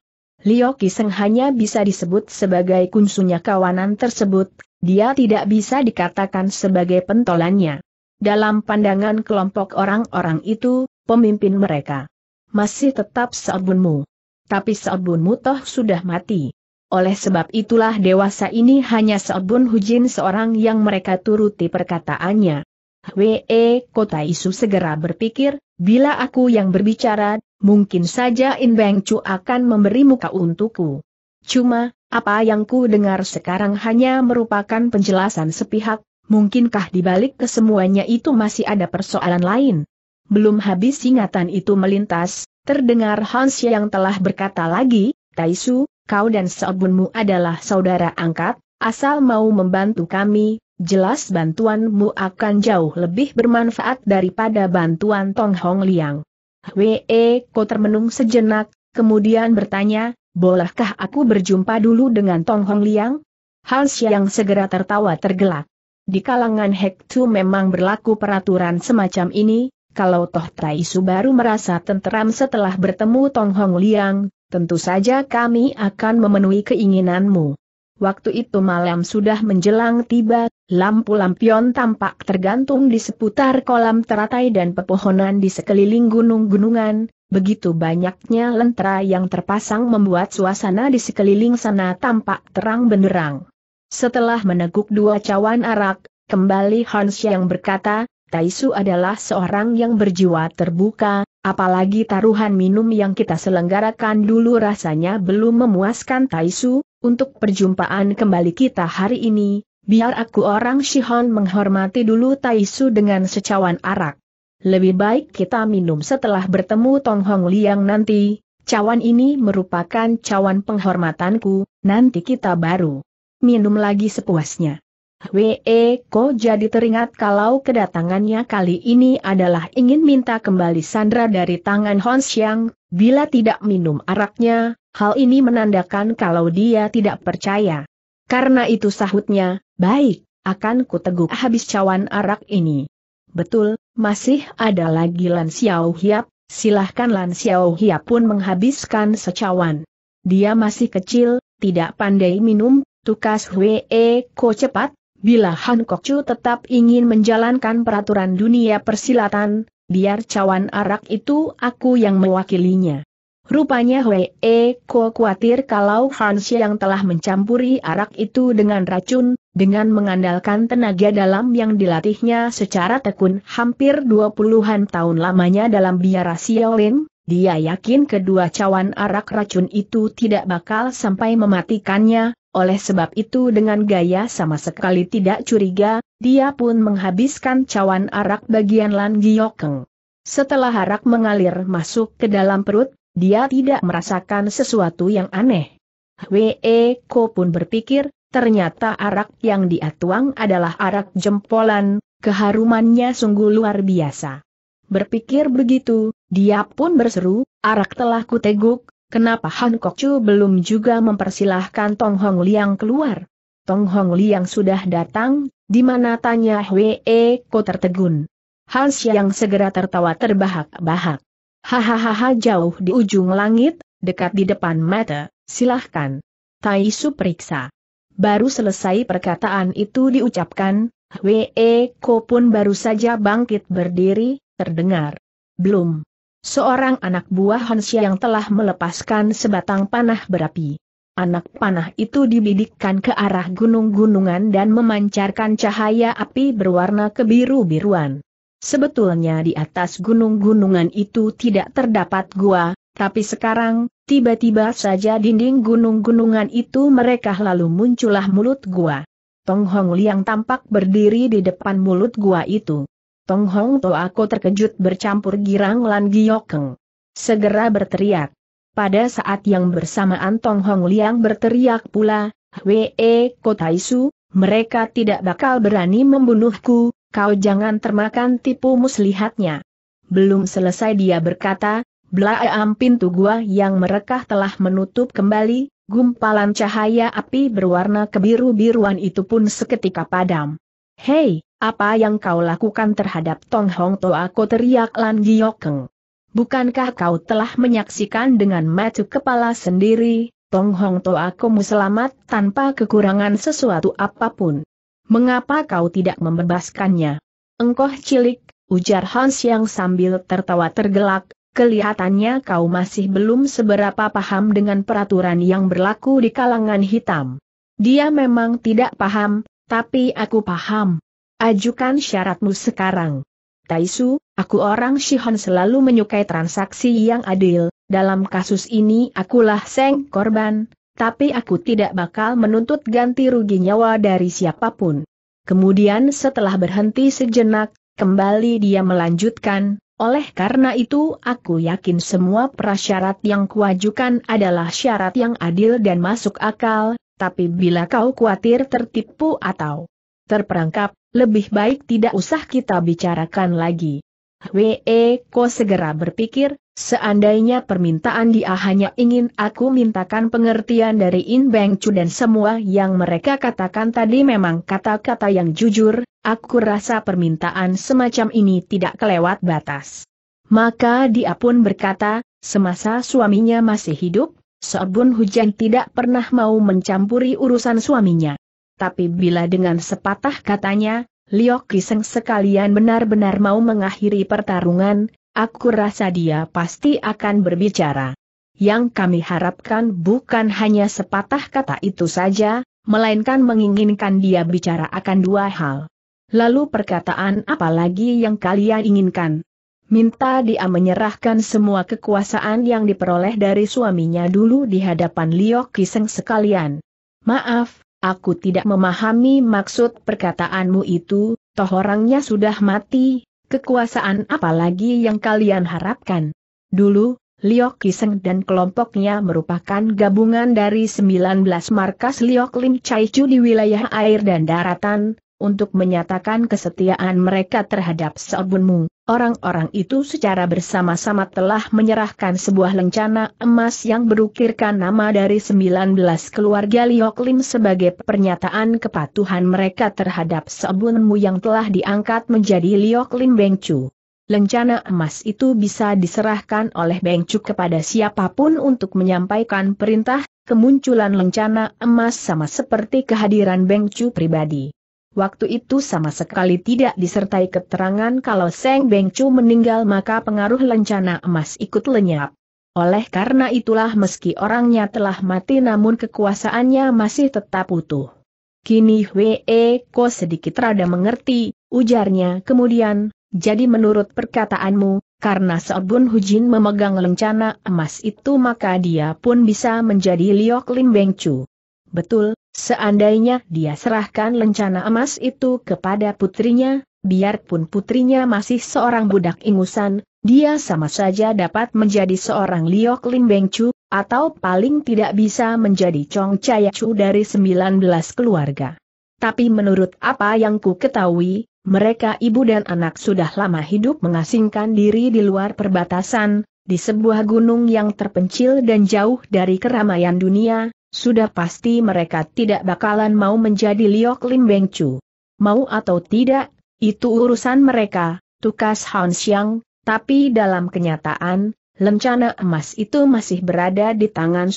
Liu Kiseng hanya bisa disebut sebagai kunsunya kawanan tersebut, dia tidak bisa dikatakan sebagai pentolannya. Dalam pandangan kelompok orang-orang itu, pemimpin mereka masih tetap Seobunmu. Tapi Seobunmu toh sudah mati. Oleh sebab itulah dewasa ini hanya Seobun Hujin seorang yang mereka turuti perkataannya. W.E. Kota Isu segera berpikir, bila aku yang berbicara, mungkin saja In Beng Chu akan memberi muka untukku. Cuma, apa yang ku dengar sekarang hanya merupakan penjelasan sepihak, mungkinkah dibalik kesemuanya itu masih ada persoalan lain? Belum habis ingatan itu melintas, terdengar Hans yang telah berkata lagi, Taisu, kau dan seobunmu adalah saudara angkat, asal mau membantu kami, jelas bantuanmu akan jauh lebih bermanfaat daripada bantuan Tong Hong Liang. Hwe Ko termenung sejenak, kemudian bertanya, bolehkah aku berjumpa dulu dengan Tong Hong Liang? Hal yang segera tertawa tergelak. Di kalangan Hek memang berlaku peraturan semacam ini, kalau Toh Tai Su baru merasa tenteram setelah bertemu Tong Hong Liang, tentu saja kami akan memenuhi keinginanmu. Waktu itu malam sudah menjelang tiba, lampu lampion tampak tergantung di seputar kolam teratai dan pepohonan di sekeliling gunung-gunungan, begitu banyaknya lentera yang terpasang membuat suasana di sekeliling sana tampak terang benderang. Setelah meneguk dua cawan arak, kembali Hans yang berkata, Taisu adalah seorang yang berjiwa terbuka, apalagi taruhan minum yang kita selenggarakan dulu rasanya belum memuaskan Taisu, untuk perjumpaan kembali kita hari ini, Biar aku orang Shihon menghormati dulu Taisu dengan secawan arak. Lebih baik kita minum setelah bertemu Tong Hong Liang nanti, cawan ini merupakan cawan penghormatanku, nanti kita baru minum lagi sepuasnya. Wee eh, Ko jadi teringat kalau kedatangannya kali ini adalah ingin minta kembali Sandra dari tangan Hon Xiang, bila tidak minum araknya, hal ini menandakan kalau dia tidak percaya. Karena itu sahutnya, Baik, akan kuteguk habis cawan arak ini. Betul, masih ada lagi Lan Xiao Hiap, silahkan Lan Xiao Hiap pun menghabiskan secawan. Dia masih kecil, tidak pandai minum, tukas Hwe e Ko cepat, bila Han Chu tetap ingin menjalankan peraturan dunia persilatan, biar cawan arak itu aku yang mewakilinya. Rupanya E Ko khawatir kalau Han yang telah mencampuri arak itu dengan racun, dengan mengandalkan tenaga dalam yang dilatihnya secara tekun hampir dua puluhan tahun lamanya dalam biara Xiaolin, dia yakin kedua cawan arak racun itu tidak bakal sampai mematikannya, oleh sebab itu dengan gaya sama sekali tidak curiga, dia pun menghabiskan cawan arak bagian Lan Giokeng. Setelah arak mengalir masuk ke dalam perut, dia tidak merasakan sesuatu yang aneh. Wee Ko pun berpikir, ternyata arak yang dia tuang adalah arak jempolan, keharumannya sungguh luar biasa. Berpikir begitu, dia pun berseru, arak telah kuteguk, kenapa Han Kok Chu belum juga mempersilahkan Tong Hong Liang keluar? Tong Hong Liang sudah datang, di mana tanya Wee Ko tertegun. Hans yang segera tertawa terbahak-bahak. Hahaha jauh di ujung langit, dekat di depan mata, silahkan. Tai Su periksa. Baru selesai perkataan itu diucapkan, Wee Ko pun baru saja bangkit berdiri, terdengar. Belum. Seorang anak buah Hansia yang telah melepaskan sebatang panah berapi. Anak panah itu dibidikkan ke arah gunung-gunungan dan memancarkan cahaya api berwarna kebiru-biruan. Sebetulnya di atas gunung-gunungan itu tidak terdapat gua, tapi sekarang, tiba-tiba saja dinding gunung-gunungan itu mereka lalu muncullah mulut gua. Tong Hong Liang tampak berdiri di depan mulut gua itu. Tong Hong To aku terkejut bercampur girang lan giokeng. Segera berteriak. Pada saat yang bersamaan Tong Hong Liang berteriak pula, Wee Kotaisu, mereka tidak bakal berani membunuhku, Kau jangan termakan tipu muslihatnya. Belum selesai dia berkata, belaam pintu gua yang merekah telah menutup kembali, gumpalan cahaya api berwarna kebiru-biruan itu pun seketika padam. Hei, apa yang kau lakukan terhadap Tong Hong Toa? aku teriak Lan Giokeng. Bukankah kau telah menyaksikan dengan mata kepala sendiri, Tong Hong Toa akumu selamat tanpa kekurangan sesuatu apapun. Mengapa kau tidak membebaskannya? Engkoh cilik, ujar Hans yang sambil tertawa tergelak, kelihatannya kau masih belum seberapa paham dengan peraturan yang berlaku di kalangan hitam. Dia memang tidak paham, tapi aku paham. Ajukan syaratmu sekarang. Taisu, aku orang Shihon selalu menyukai transaksi yang adil, dalam kasus ini akulah seng korban, tapi aku tidak bakal menuntut ganti rugi nyawa dari siapapun. Kemudian setelah berhenti sejenak, kembali dia melanjutkan, oleh karena itu aku yakin semua prasyarat yang kuajukan adalah syarat yang adil dan masuk akal, tapi bila kau khawatir tertipu atau terperangkap, lebih baik tidak usah kita bicarakan lagi. Wee Ko segera berpikir, seandainya permintaan dia hanya ingin aku mintakan pengertian dari In Beng Chu dan semua yang mereka katakan tadi memang kata-kata yang jujur, aku rasa permintaan semacam ini tidak kelewat batas. Maka dia pun berkata, semasa suaminya masih hidup, Sobun Hujan tidak pernah mau mencampuri urusan suaminya. Tapi bila dengan sepatah katanya, Liok Kiseng sekalian benar-benar mau mengakhiri pertarungan, aku rasa dia pasti akan berbicara. Yang kami harapkan bukan hanya sepatah kata itu saja, melainkan menginginkan dia bicara akan dua hal. Lalu perkataan apa lagi yang kalian inginkan? Minta dia menyerahkan semua kekuasaan yang diperoleh dari suaminya dulu di hadapan Liok Kiseng sekalian. Maaf, Aku tidak memahami maksud perkataanmu itu, toh orangnya sudah mati, kekuasaan apalagi yang kalian harapkan. Dulu, Liok Kiseng dan kelompoknya merupakan gabungan dari 19 markas Liok Lim Chai Chu di wilayah air dan daratan, untuk menyatakan kesetiaan mereka terhadap Sabunmu, Orang-orang itu secara bersama-sama telah menyerahkan sebuah lencana emas yang berukirkan nama dari 19 keluarga Lioklim sebagai pernyataan kepatuhan mereka terhadap Sabunmu yang telah diangkat menjadi Lioklim Bengcu. Lencana emas itu bisa diserahkan oleh Bengcu kepada siapapun untuk menyampaikan perintah, kemunculan lencana emas sama seperti kehadiran Bengcu pribadi. Waktu itu sama sekali tidak disertai keterangan kalau Seng Bengcu meninggal maka pengaruh lencana emas ikut lenyap. Oleh karena itulah meski orangnya telah mati namun kekuasaannya masih tetap utuh. Kini Hwee Ko sedikit rada mengerti, ujarnya kemudian, jadi menurut perkataanmu, karena Seobun Hujin memegang lencana emas itu maka dia pun bisa menjadi Liok Lim Bengcu. Betul, Seandainya dia serahkan lencana emas itu kepada putrinya, biarpun putrinya masih seorang budak ingusan, dia sama saja dapat menjadi seorang Liok Lim Beng Chu, atau paling tidak bisa menjadi Chong Chaya Chu dari 19 keluarga. Tapi menurut apa yang ku ketahui, mereka ibu dan anak sudah lama hidup mengasingkan diri di luar perbatasan, di sebuah gunung yang terpencil dan jauh dari keramaian dunia, sudah pasti mereka tidak bakalan mau menjadi Liok Lim Beng Chu. Mau atau tidak, itu urusan mereka, tukas Han Xiang, tapi dalam kenyataan, lencana emas itu masih berada di tangan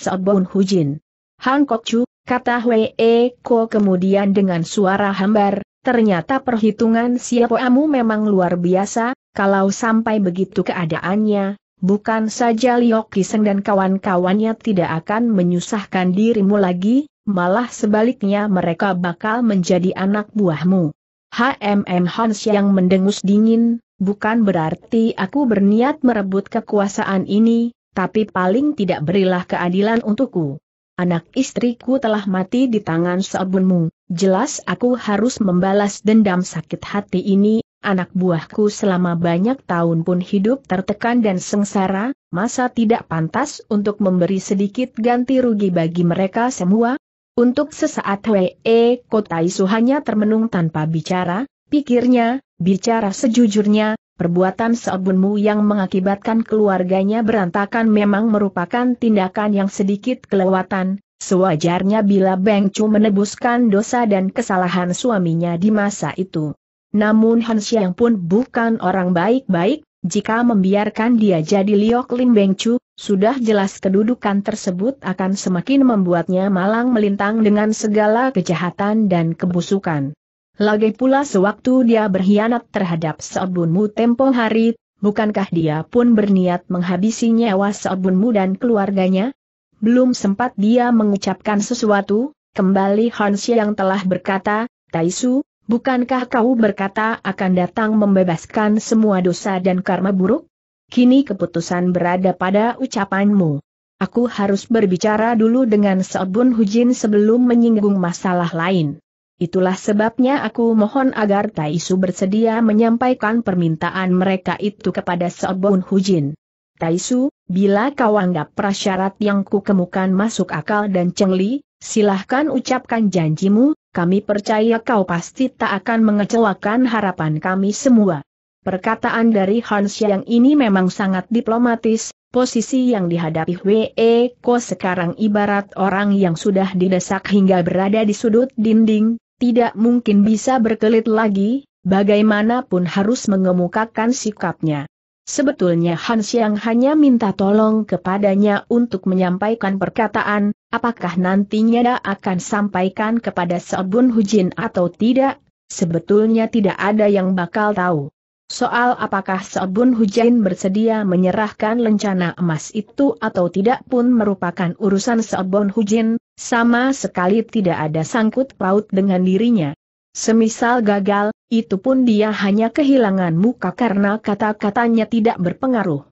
Hu Jin. Han Kok Chu, kata Hwee Ko kemudian dengan suara hambar, ternyata perhitungan siapamu memang luar biasa, kalau sampai begitu keadaannya, bukan saja Liok Kiseng dan kawan-kawannya tidak akan menyusahkan dirimu lagi, malah sebaliknya mereka bakal menjadi anak buahmu. HMM Hans yang mendengus dingin, bukan berarti aku berniat merebut kekuasaan ini, tapi paling tidak berilah keadilan untukku. Anak istriku telah mati di tangan seabunmu, jelas aku harus membalas dendam sakit hati ini, Anak buahku selama banyak tahun pun hidup tertekan dan sengsara, masa tidak pantas untuk memberi sedikit ganti rugi bagi mereka semua? Untuk sesaat W.E. E, Kota Isu hanya termenung tanpa bicara, pikirnya, bicara sejujurnya, perbuatan seobunmu yang mengakibatkan keluarganya berantakan memang merupakan tindakan yang sedikit kelewatan, sewajarnya bila Beng Chu menebuskan dosa dan kesalahan suaminya di masa itu. Namun Han Xiang pun bukan orang baik-baik, jika membiarkan dia jadi Liok Lin Beng Chu, sudah jelas kedudukan tersebut akan semakin membuatnya malang melintang dengan segala kejahatan dan kebusukan. Lagi pula sewaktu dia berkhianat terhadap Seobunmu tempo hari, bukankah dia pun berniat menghabisi nyawa Seobunmu dan keluarganya? Belum sempat dia mengucapkan sesuatu, kembali Hansi yang telah berkata, Taisu, Bukankah kau berkata akan datang membebaskan semua dosa dan karma buruk? Kini keputusan berada pada ucapanmu. Aku harus berbicara dulu dengan Seobun Hujin sebelum menyinggung masalah lain. Itulah sebabnya aku mohon agar Taisu bersedia menyampaikan permintaan mereka itu kepada Seobun Hujin. Taisu, bila kau anggap prasyarat yang kukemukan masuk akal dan cengli, silahkan ucapkan janjimu, kami percaya kau pasti tak akan mengecewakan harapan kami semua. Perkataan dari Hans yang ini memang sangat diplomatis, posisi yang dihadapi W.E. Ko sekarang ibarat orang yang sudah didesak hingga berada di sudut dinding, tidak mungkin bisa berkelit lagi, bagaimanapun harus mengemukakan sikapnya. Sebetulnya Han Xiang hanya minta tolong kepadanya untuk menyampaikan perkataan, apakah nantinya dia akan sampaikan kepada Seobun Hujin atau tidak, sebetulnya tidak ada yang bakal tahu. Soal apakah Seobun Hujin bersedia menyerahkan lencana emas itu atau tidak pun merupakan urusan Seobun Hujin, sama sekali tidak ada sangkut paut dengan dirinya semisal gagal, itu pun dia hanya kehilangan muka karena kata-katanya tidak berpengaruh.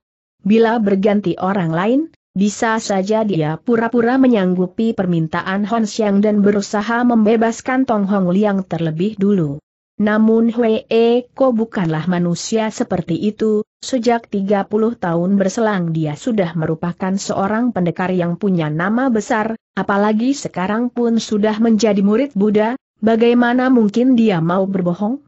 Bila berganti orang lain, bisa saja dia pura-pura menyanggupi permintaan Hon Xiang dan berusaha membebaskan Tong Hong Liang terlebih dulu. Namun Hwee Ko bukanlah manusia seperti itu, sejak 30 tahun berselang dia sudah merupakan seorang pendekar yang punya nama besar, apalagi sekarang pun sudah menjadi murid Buddha, Bagaimana mungkin dia mau berbohong?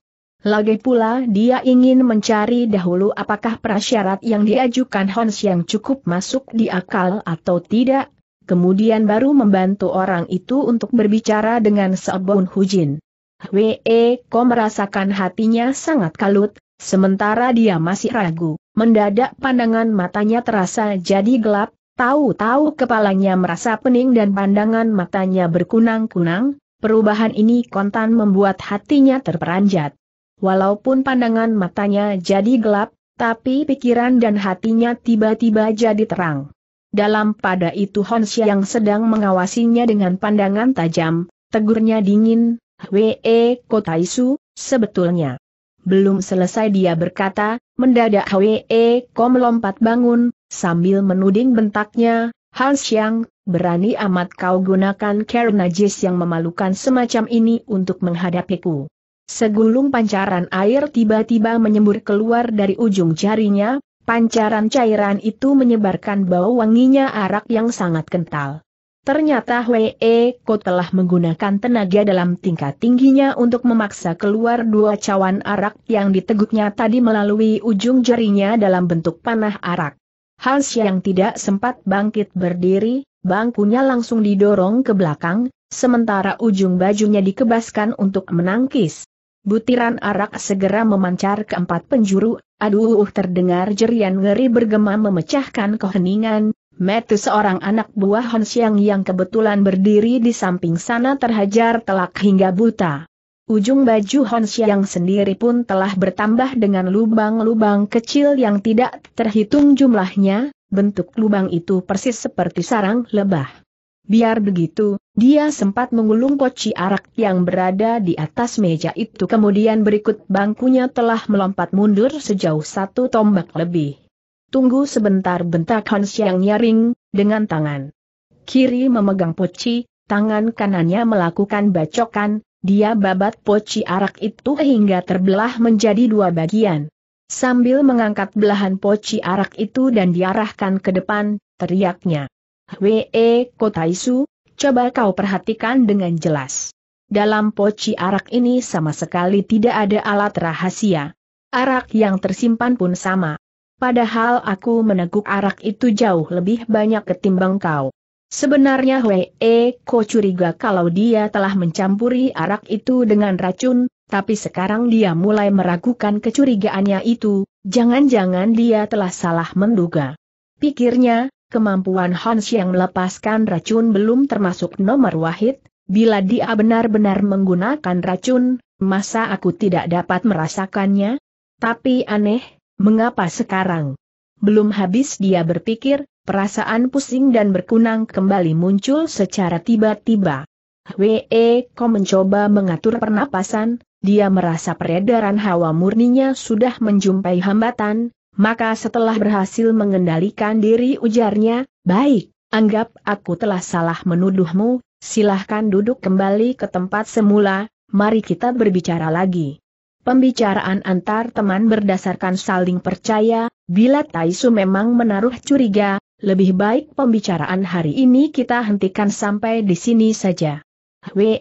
Lagi pula dia ingin mencari dahulu apakah prasyarat yang diajukan Hans yang cukup masuk di akal atau tidak, kemudian baru membantu orang itu untuk berbicara dengan Seobon Hujin. Hwe e, Ko merasakan hatinya sangat kalut, sementara dia masih ragu, mendadak pandangan matanya terasa jadi gelap, tahu-tahu kepalanya merasa pening dan pandangan matanya berkunang-kunang, Perubahan ini kontan membuat hatinya terperanjat. Walaupun pandangan matanya jadi gelap, tapi pikiran dan hatinya tiba-tiba jadi terang. Dalam pada itu Honsha yang sedang mengawasinya dengan pandangan tajam, tegurnya dingin, Hwe e Kotaisu, sebetulnya. Belum selesai dia berkata, mendadak Hwe e Kom melompat bangun, sambil menuding bentaknya, Hans Yang, berani amat kau gunakan care najis yang memalukan semacam ini untuk menghadapiku. Segulung pancaran air tiba-tiba menyembur keluar dari ujung jarinya, pancaran cairan itu menyebarkan bau wanginya arak yang sangat kental. Ternyata Hwee Ko telah menggunakan tenaga dalam tingkat tingginya untuk memaksa keluar dua cawan arak yang diteguknya tadi melalui ujung jarinya dalam bentuk panah arak. Hans yang tidak sempat bangkit berdiri, bangkunya langsung didorong ke belakang, sementara ujung bajunya dikebaskan untuk menangkis. Butiran arak segera memancar ke empat penjuru, aduh terdengar jerian ngeri bergema memecahkan keheningan, Metu seorang anak buah Hansiang yang kebetulan berdiri di samping sana terhajar telak hingga buta. Ujung baju Hansiang sendiri pun telah bertambah dengan lubang-lubang kecil yang tidak terhitung jumlahnya, bentuk lubang itu persis seperti sarang lebah. Biar begitu, dia sempat mengulung koci arak yang berada di atas meja itu kemudian berikut bangkunya telah melompat mundur sejauh satu tombak lebih. Tunggu sebentar bentak Hans yang nyaring, dengan tangan kiri memegang poci, tangan kanannya melakukan bacokan, dia babat poci arak itu hingga terbelah menjadi dua bagian. Sambil mengangkat belahan poci arak itu dan diarahkan ke depan, teriaknya. Hwee Kotaisu, coba kau perhatikan dengan jelas. Dalam poci arak ini sama sekali tidak ada alat rahasia. Arak yang tersimpan pun sama. Padahal aku meneguk arak itu jauh lebih banyak ketimbang kau. Sebenarnya Hwee Ko curiga kalau dia telah mencampuri arak itu dengan racun, tapi sekarang dia mulai meragukan kecurigaannya itu, jangan-jangan dia telah salah menduga. Pikirnya, kemampuan Hans yang melepaskan racun belum termasuk nomor wahid, bila dia benar-benar menggunakan racun, masa aku tidak dapat merasakannya? Tapi aneh, mengapa sekarang? Belum habis dia berpikir, perasaan pusing dan berkunang kembali muncul secara tiba-tiba. Eh, kau mencoba mengatur pernapasan, dia merasa peredaran hawa murninya sudah menjumpai hambatan, maka setelah berhasil mengendalikan diri ujarnya, baik, anggap aku telah salah menuduhmu, silahkan duduk kembali ke tempat semula, mari kita berbicara lagi. Pembicaraan antar teman berdasarkan saling percaya, bila Taisu memang menaruh curiga, lebih baik pembicaraan hari ini kita hentikan sampai di sini saja. Wee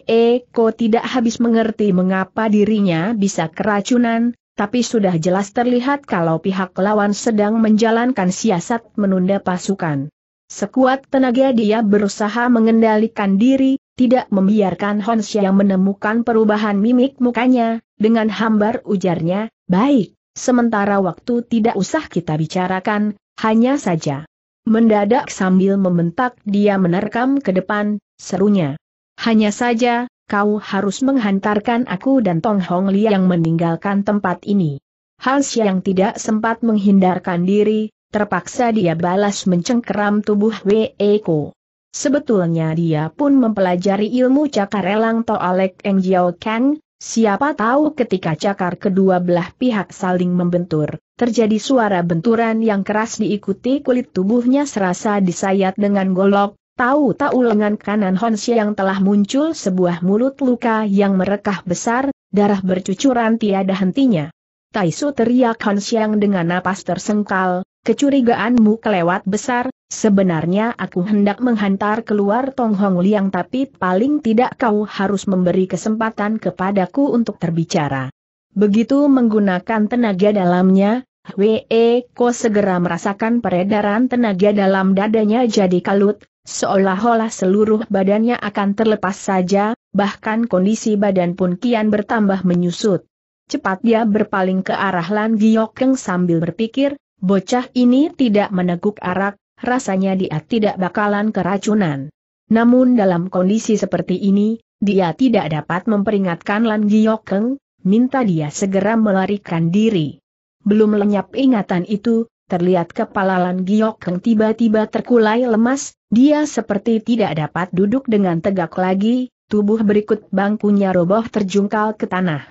Ko tidak habis mengerti mengapa dirinya bisa keracunan, tapi sudah jelas terlihat kalau pihak lawan sedang menjalankan siasat menunda pasukan. Sekuat tenaga dia berusaha mengendalikan diri, tidak membiarkan Hons yang menemukan perubahan mimik mukanya, dengan hambar ujarnya, baik, sementara waktu tidak usah kita bicarakan, hanya saja. Mendadak sambil membentak dia menerkam ke depan, serunya. Hanya saja, kau harus menghantarkan aku dan Tong Hong Li yang meninggalkan tempat ini. Hans yang tidak sempat menghindarkan diri, terpaksa dia balas mencengkeram tubuh Wei Ko. Sebetulnya dia pun mempelajari ilmu cakar elang Toalek Eng Jiao Kang, siapa tahu ketika cakar kedua belah pihak saling membentur, terjadi suara benturan yang keras diikuti kulit tubuhnya serasa disayat dengan golok, tahu tak lengan kanan Honsi yang telah muncul sebuah mulut luka yang merekah besar, darah bercucuran tiada hentinya. Taisu teriak Honsi yang dengan napas tersengkal, kecurigaanmu kelewat besar, sebenarnya aku hendak menghantar keluar Tong Hong Liang tapi paling tidak kau harus memberi kesempatan kepadaku untuk terbicara. Begitu menggunakan tenaga dalamnya, Wee Ko segera merasakan peredaran tenaga dalam dadanya jadi kalut, Seolah-olah seluruh badannya akan terlepas saja, bahkan kondisi badan pun kian bertambah menyusut. Cepat dia berpaling ke arah Lan Giokeng sambil berpikir, bocah ini tidak meneguk arak, rasanya dia tidak bakalan keracunan. Namun dalam kondisi seperti ini, dia tidak dapat memperingatkan Lan Giokeng, minta dia segera melarikan diri. Belum lenyap ingatan itu, terlihat kepala Lan Giok tiba-tiba terkulai lemas, dia seperti tidak dapat duduk dengan tegak lagi, tubuh berikut bangkunya roboh terjungkal ke tanah.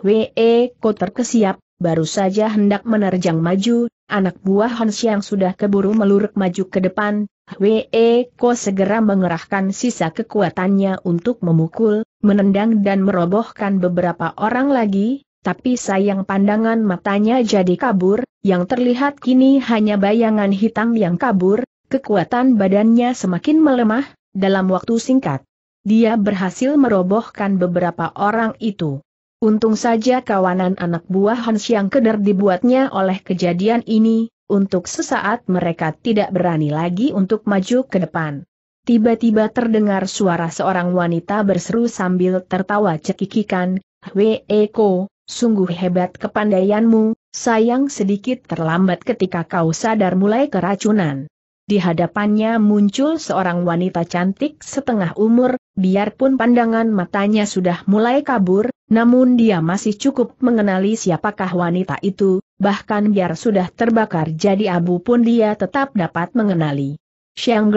Wee, Ko terkesiap, baru saja hendak menerjang maju, anak buah Hans yang sudah keburu meluruk maju ke depan, Wee, Ko segera mengerahkan sisa kekuatannya untuk memukul, menendang dan merobohkan beberapa orang lagi, tapi sayang pandangan matanya jadi kabur, yang terlihat kini hanya bayangan hitam yang kabur, kekuatan badannya semakin melemah, dalam waktu singkat. Dia berhasil merobohkan beberapa orang itu. Untung saja kawanan anak buah Hans yang keder dibuatnya oleh kejadian ini, untuk sesaat mereka tidak berani lagi untuk maju ke depan. Tiba-tiba terdengar suara seorang wanita berseru sambil tertawa cekikikan, Weko, Sungguh hebat kepandaianmu, sayang sedikit terlambat ketika kau sadar mulai keracunan. Di hadapannya muncul seorang wanita cantik setengah umur, biarpun pandangan matanya sudah mulai kabur, namun dia masih cukup mengenali siapakah wanita itu, bahkan biar sudah terbakar jadi abu pun dia tetap dapat mengenali. Xiang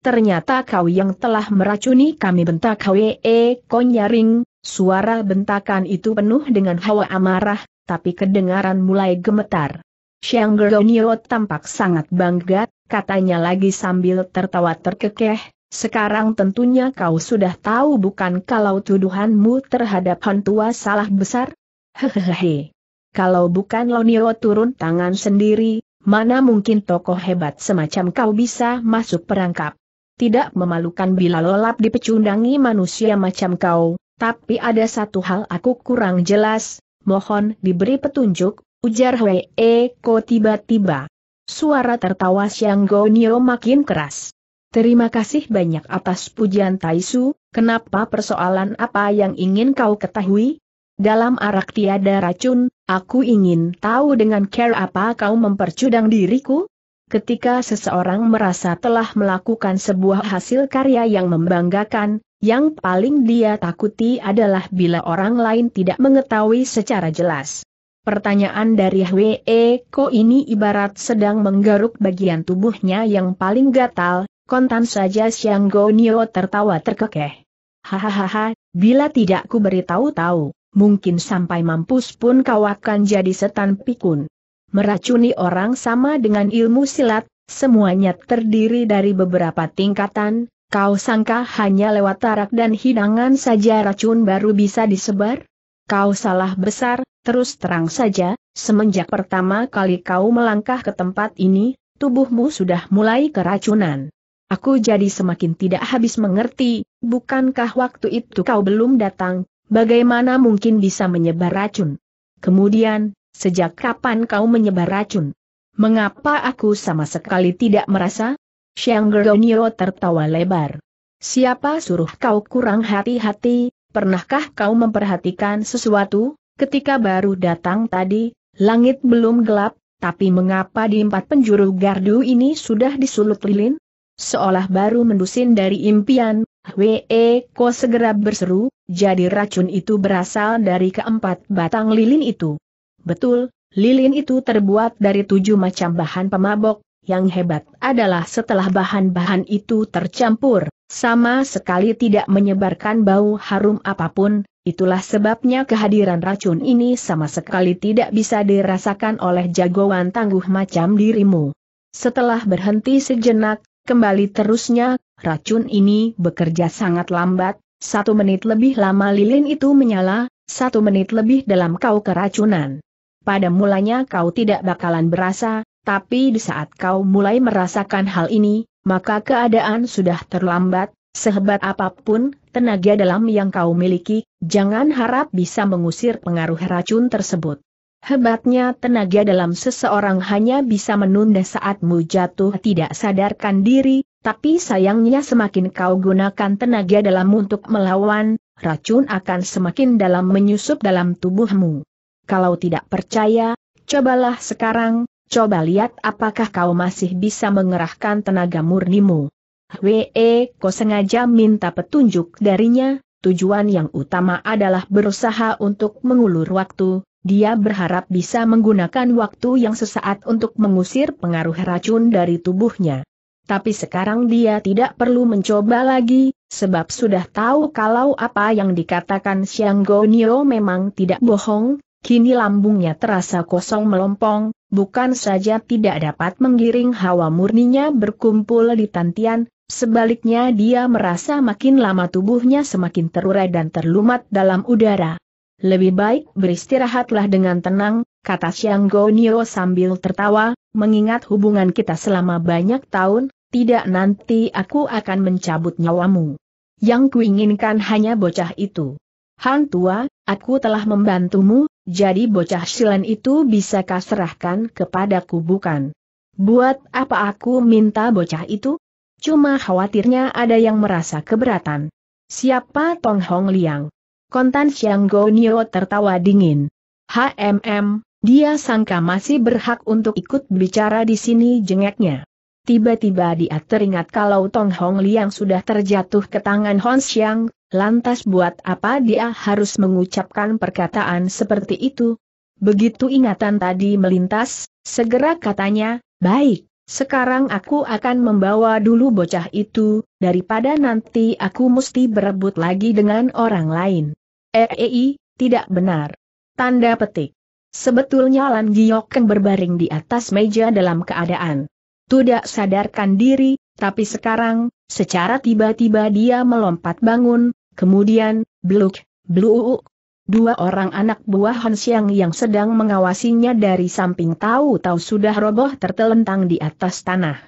ternyata kau yang telah meracuni kami bentak Hwe Konyaring, Suara bentakan itu penuh dengan hawa amarah, tapi kedengaran mulai gemetar. Xiang Geronio tampak sangat bangga, katanya lagi sambil tertawa terkekeh, sekarang tentunya kau sudah tahu bukan kalau tuduhanmu terhadap hantua salah besar? Hehehe. kalau bukan Lonio turun tangan sendiri, mana mungkin tokoh hebat semacam kau bisa masuk perangkap? Tidak memalukan bila lolap dipecundangi manusia macam kau, tapi ada satu hal aku kurang jelas, mohon diberi petunjuk, ujar Hwee Ko tiba-tiba. Suara tertawa Siang Gonio makin keras. Terima kasih banyak atas pujian Taisu, kenapa persoalan apa yang ingin kau ketahui? Dalam arak tiada racun, aku ingin tahu dengan care apa kau mempercudang diriku? Ketika seseorang merasa telah melakukan sebuah hasil karya yang membanggakan, yang paling dia takuti adalah bila orang lain tidak mengetahui secara jelas. Pertanyaan dari Hwe e, Ko ini ibarat sedang menggaruk bagian tubuhnya yang paling gatal, kontan saja Siang Gonio tertawa terkekeh. Hahaha, bila tidak ku beritahu-tahu, mungkin sampai mampus pun kau akan jadi setan pikun. Meracuni orang sama dengan ilmu silat, semuanya terdiri dari beberapa tingkatan, Kau sangka hanya lewat tarak dan hidangan saja racun baru bisa disebar? Kau salah besar, terus terang saja, semenjak pertama kali kau melangkah ke tempat ini, tubuhmu sudah mulai keracunan. Aku jadi semakin tidak habis mengerti, bukankah waktu itu kau belum datang, bagaimana mungkin bisa menyebar racun? Kemudian, sejak kapan kau menyebar racun? Mengapa aku sama sekali tidak merasa? Shanggeronio tertawa lebar. Siapa suruh kau kurang hati-hati, pernahkah kau memperhatikan sesuatu? Ketika baru datang tadi, langit belum gelap, tapi mengapa di empat penjuru gardu ini sudah disulut lilin? Seolah baru mendusin dari impian, Hwee Ko segera berseru, jadi racun itu berasal dari keempat batang lilin itu. Betul, lilin itu terbuat dari tujuh macam bahan pemabok, yang hebat adalah setelah bahan-bahan itu tercampur, sama sekali tidak menyebarkan bau harum apapun, itulah sebabnya kehadiran racun ini sama sekali tidak bisa dirasakan oleh jagoan tangguh macam dirimu. Setelah berhenti sejenak, kembali terusnya, racun ini bekerja sangat lambat, satu menit lebih lama lilin itu menyala, satu menit lebih dalam kau keracunan. Pada mulanya kau tidak bakalan berasa, tapi di saat kau mulai merasakan hal ini, maka keadaan sudah terlambat, sehebat apapun tenaga dalam yang kau miliki, jangan harap bisa mengusir pengaruh racun tersebut. Hebatnya tenaga dalam seseorang hanya bisa menunda saatmu jatuh tidak sadarkan diri, tapi sayangnya semakin kau gunakan tenaga dalam untuk melawan, racun akan semakin dalam menyusup dalam tubuhmu. Kalau tidak percaya, cobalah sekarang, coba lihat apakah kau masih bisa mengerahkan tenaga murnimu. Hwee, kau sengaja minta petunjuk darinya, tujuan yang utama adalah berusaha untuk mengulur waktu, dia berharap bisa menggunakan waktu yang sesaat untuk mengusir pengaruh racun dari tubuhnya. Tapi sekarang dia tidak perlu mencoba lagi, sebab sudah tahu kalau apa yang dikatakan Xiang Gonio memang tidak bohong, Kini lambungnya terasa kosong melompong, bukan saja tidak dapat menggiring hawa murninya berkumpul di tantian, sebaliknya dia merasa makin lama tubuhnya semakin terurai dan terlumat dalam udara. Lebih baik beristirahatlah dengan tenang, kata Xiang Gonio sambil tertawa, mengingat hubungan kita selama banyak tahun, tidak nanti aku akan mencabut nyawamu. Yang kuinginkan hanya bocah itu. Han tua, aku telah membantumu, jadi bocah silen itu bisa kaserahkan kepadaku bukan? Buat apa aku minta bocah itu? Cuma khawatirnya ada yang merasa keberatan. Siapa Tong Hong Liang? Kontan Xiang Nio tertawa dingin. HMM, dia sangka masih berhak untuk ikut bicara di sini jengeknya. Tiba-tiba dia teringat kalau Tong Hong Liang sudah terjatuh ke tangan Hong Xiang, Lantas buat apa dia harus mengucapkan perkataan seperti itu? Begitu ingatan tadi melintas, segera katanya, baik, sekarang aku akan membawa dulu bocah itu, daripada nanti aku mesti berebut lagi dengan orang lain. Eei, eh, eh, tidak benar. Tanda petik. Sebetulnya Lan Giyokeng berbaring di atas meja dalam keadaan tidak sadarkan diri, tapi sekarang, secara tiba-tiba dia melompat bangun, Kemudian, bluk, bluk. Dua orang anak buah Hansiang yang sedang mengawasinya dari samping tahu-tahu sudah roboh tertelentang di atas tanah.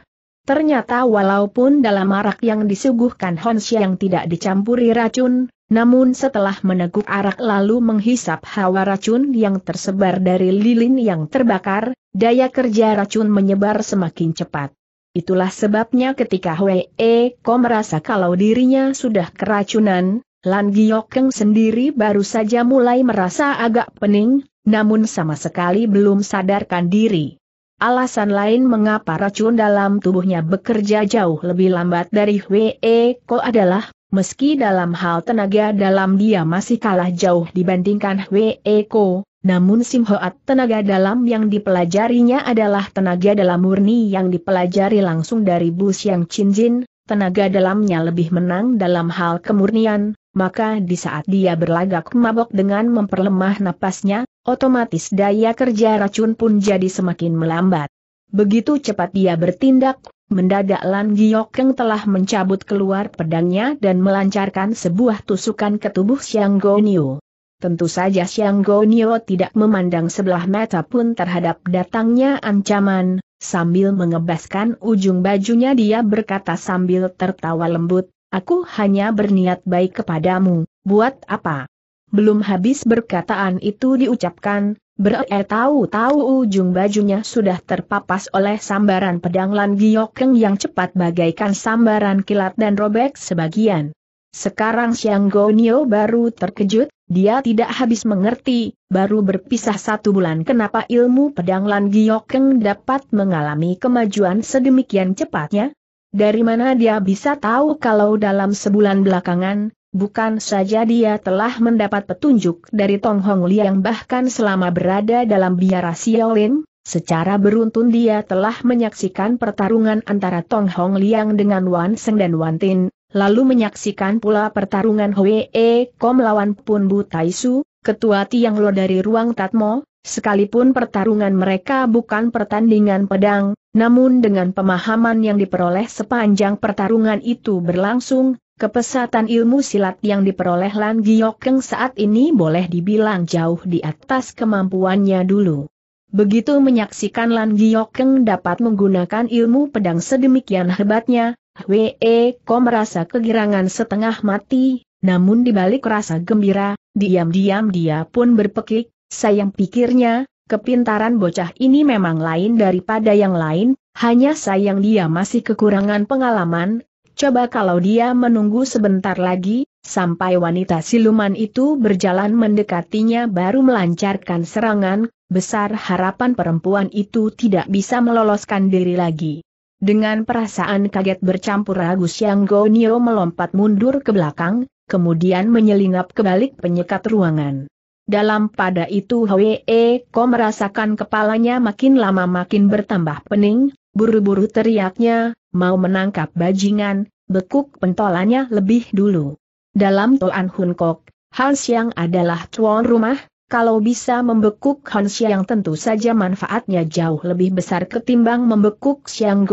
Ternyata walaupun dalam arak yang disuguhkan Hansiang tidak dicampuri racun, namun setelah meneguk arak lalu menghisap hawa racun yang tersebar dari lilin yang terbakar, daya kerja racun menyebar semakin cepat. Itulah sebabnya ketika Hwee Ko merasa kalau dirinya sudah keracunan, Lan Giokeng sendiri baru saja mulai merasa agak pening, namun sama sekali belum sadarkan diri. Alasan lain mengapa racun dalam tubuhnya bekerja jauh lebih lambat dari Hwee Ko adalah, meski dalam hal tenaga dalam dia masih kalah jauh dibandingkan Hwee Ko, namun Simhoat tenaga dalam yang dipelajarinya adalah tenaga dalam murni yang dipelajari langsung dari Bu Xiang Jin. tenaga dalamnya lebih menang dalam hal kemurnian, maka di saat dia berlagak mabok dengan memperlemah napasnya, otomatis daya kerja racun pun jadi semakin melambat. Begitu cepat dia bertindak, mendadak Lan Giokeng telah mencabut keluar pedangnya dan melancarkan sebuah tusukan ke tubuh Xiang Goniu. Tentu saja Xiang Gonio tidak memandang sebelah mata pun terhadap datangnya ancaman, sambil mengebaskan ujung bajunya dia berkata sambil tertawa lembut, Aku hanya berniat baik kepadamu, buat apa? Belum habis berkataan itu diucapkan, Berer tahu-tahu ujung bajunya sudah terpapas oleh sambaran pedang Lan Giokeng yang cepat bagaikan sambaran kilat dan robek sebagian. Sekarang Xiang Gonio baru terkejut, dia tidak habis mengerti, baru berpisah satu bulan kenapa ilmu pedang Lan Giokeng dapat mengalami kemajuan sedemikian cepatnya? Dari mana dia bisa tahu kalau dalam sebulan belakangan, bukan saja dia telah mendapat petunjuk dari Tong Hong Liang bahkan selama berada dalam biara Xiaolin, Secara beruntun dia telah menyaksikan pertarungan antara Tong Hong Liang dengan Wan Seng dan Wan Tin, lalu menyaksikan pula pertarungan Hwee Komlawan lawan Pun Bu Taisu, ketua Tiang Lo dari ruang Tatmo, sekalipun pertarungan mereka bukan pertandingan pedang, namun dengan pemahaman yang diperoleh sepanjang pertarungan itu berlangsung, kepesatan ilmu silat yang diperoleh Lan Giokeng saat ini boleh dibilang jauh di atas kemampuannya dulu. Begitu menyaksikan Lan Giokeng dapat menggunakan ilmu pedang sedemikian hebatnya, Hwe eh, kau merasa kegirangan setengah mati, namun dibalik rasa gembira, diam-diam dia pun berpekik, sayang pikirnya, kepintaran bocah ini memang lain daripada yang lain, hanya sayang dia masih kekurangan pengalaman, coba kalau dia menunggu sebentar lagi, sampai wanita siluman itu berjalan mendekatinya baru melancarkan serangan, besar harapan perempuan itu tidak bisa meloloskan diri lagi. Dengan perasaan kaget bercampur ragu Siang Gonio melompat mundur ke belakang, kemudian menyelinap ke balik penyekat ruangan. Dalam pada itu Hwee Ko merasakan kepalanya makin lama makin bertambah pening, buru-buru teriaknya, mau menangkap bajingan, bekuk pentolannya lebih dulu. Dalam Toan Hun Kok, Hal Siang adalah tuan rumah, kalau bisa membekuk Han Xiang tentu saja manfaatnya jauh lebih besar ketimbang membekuk Xiang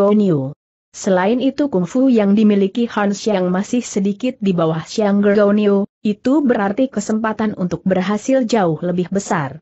Selain itu kungfu yang dimiliki Han Xiang masih sedikit di bawah Xiang itu berarti kesempatan untuk berhasil jauh lebih besar.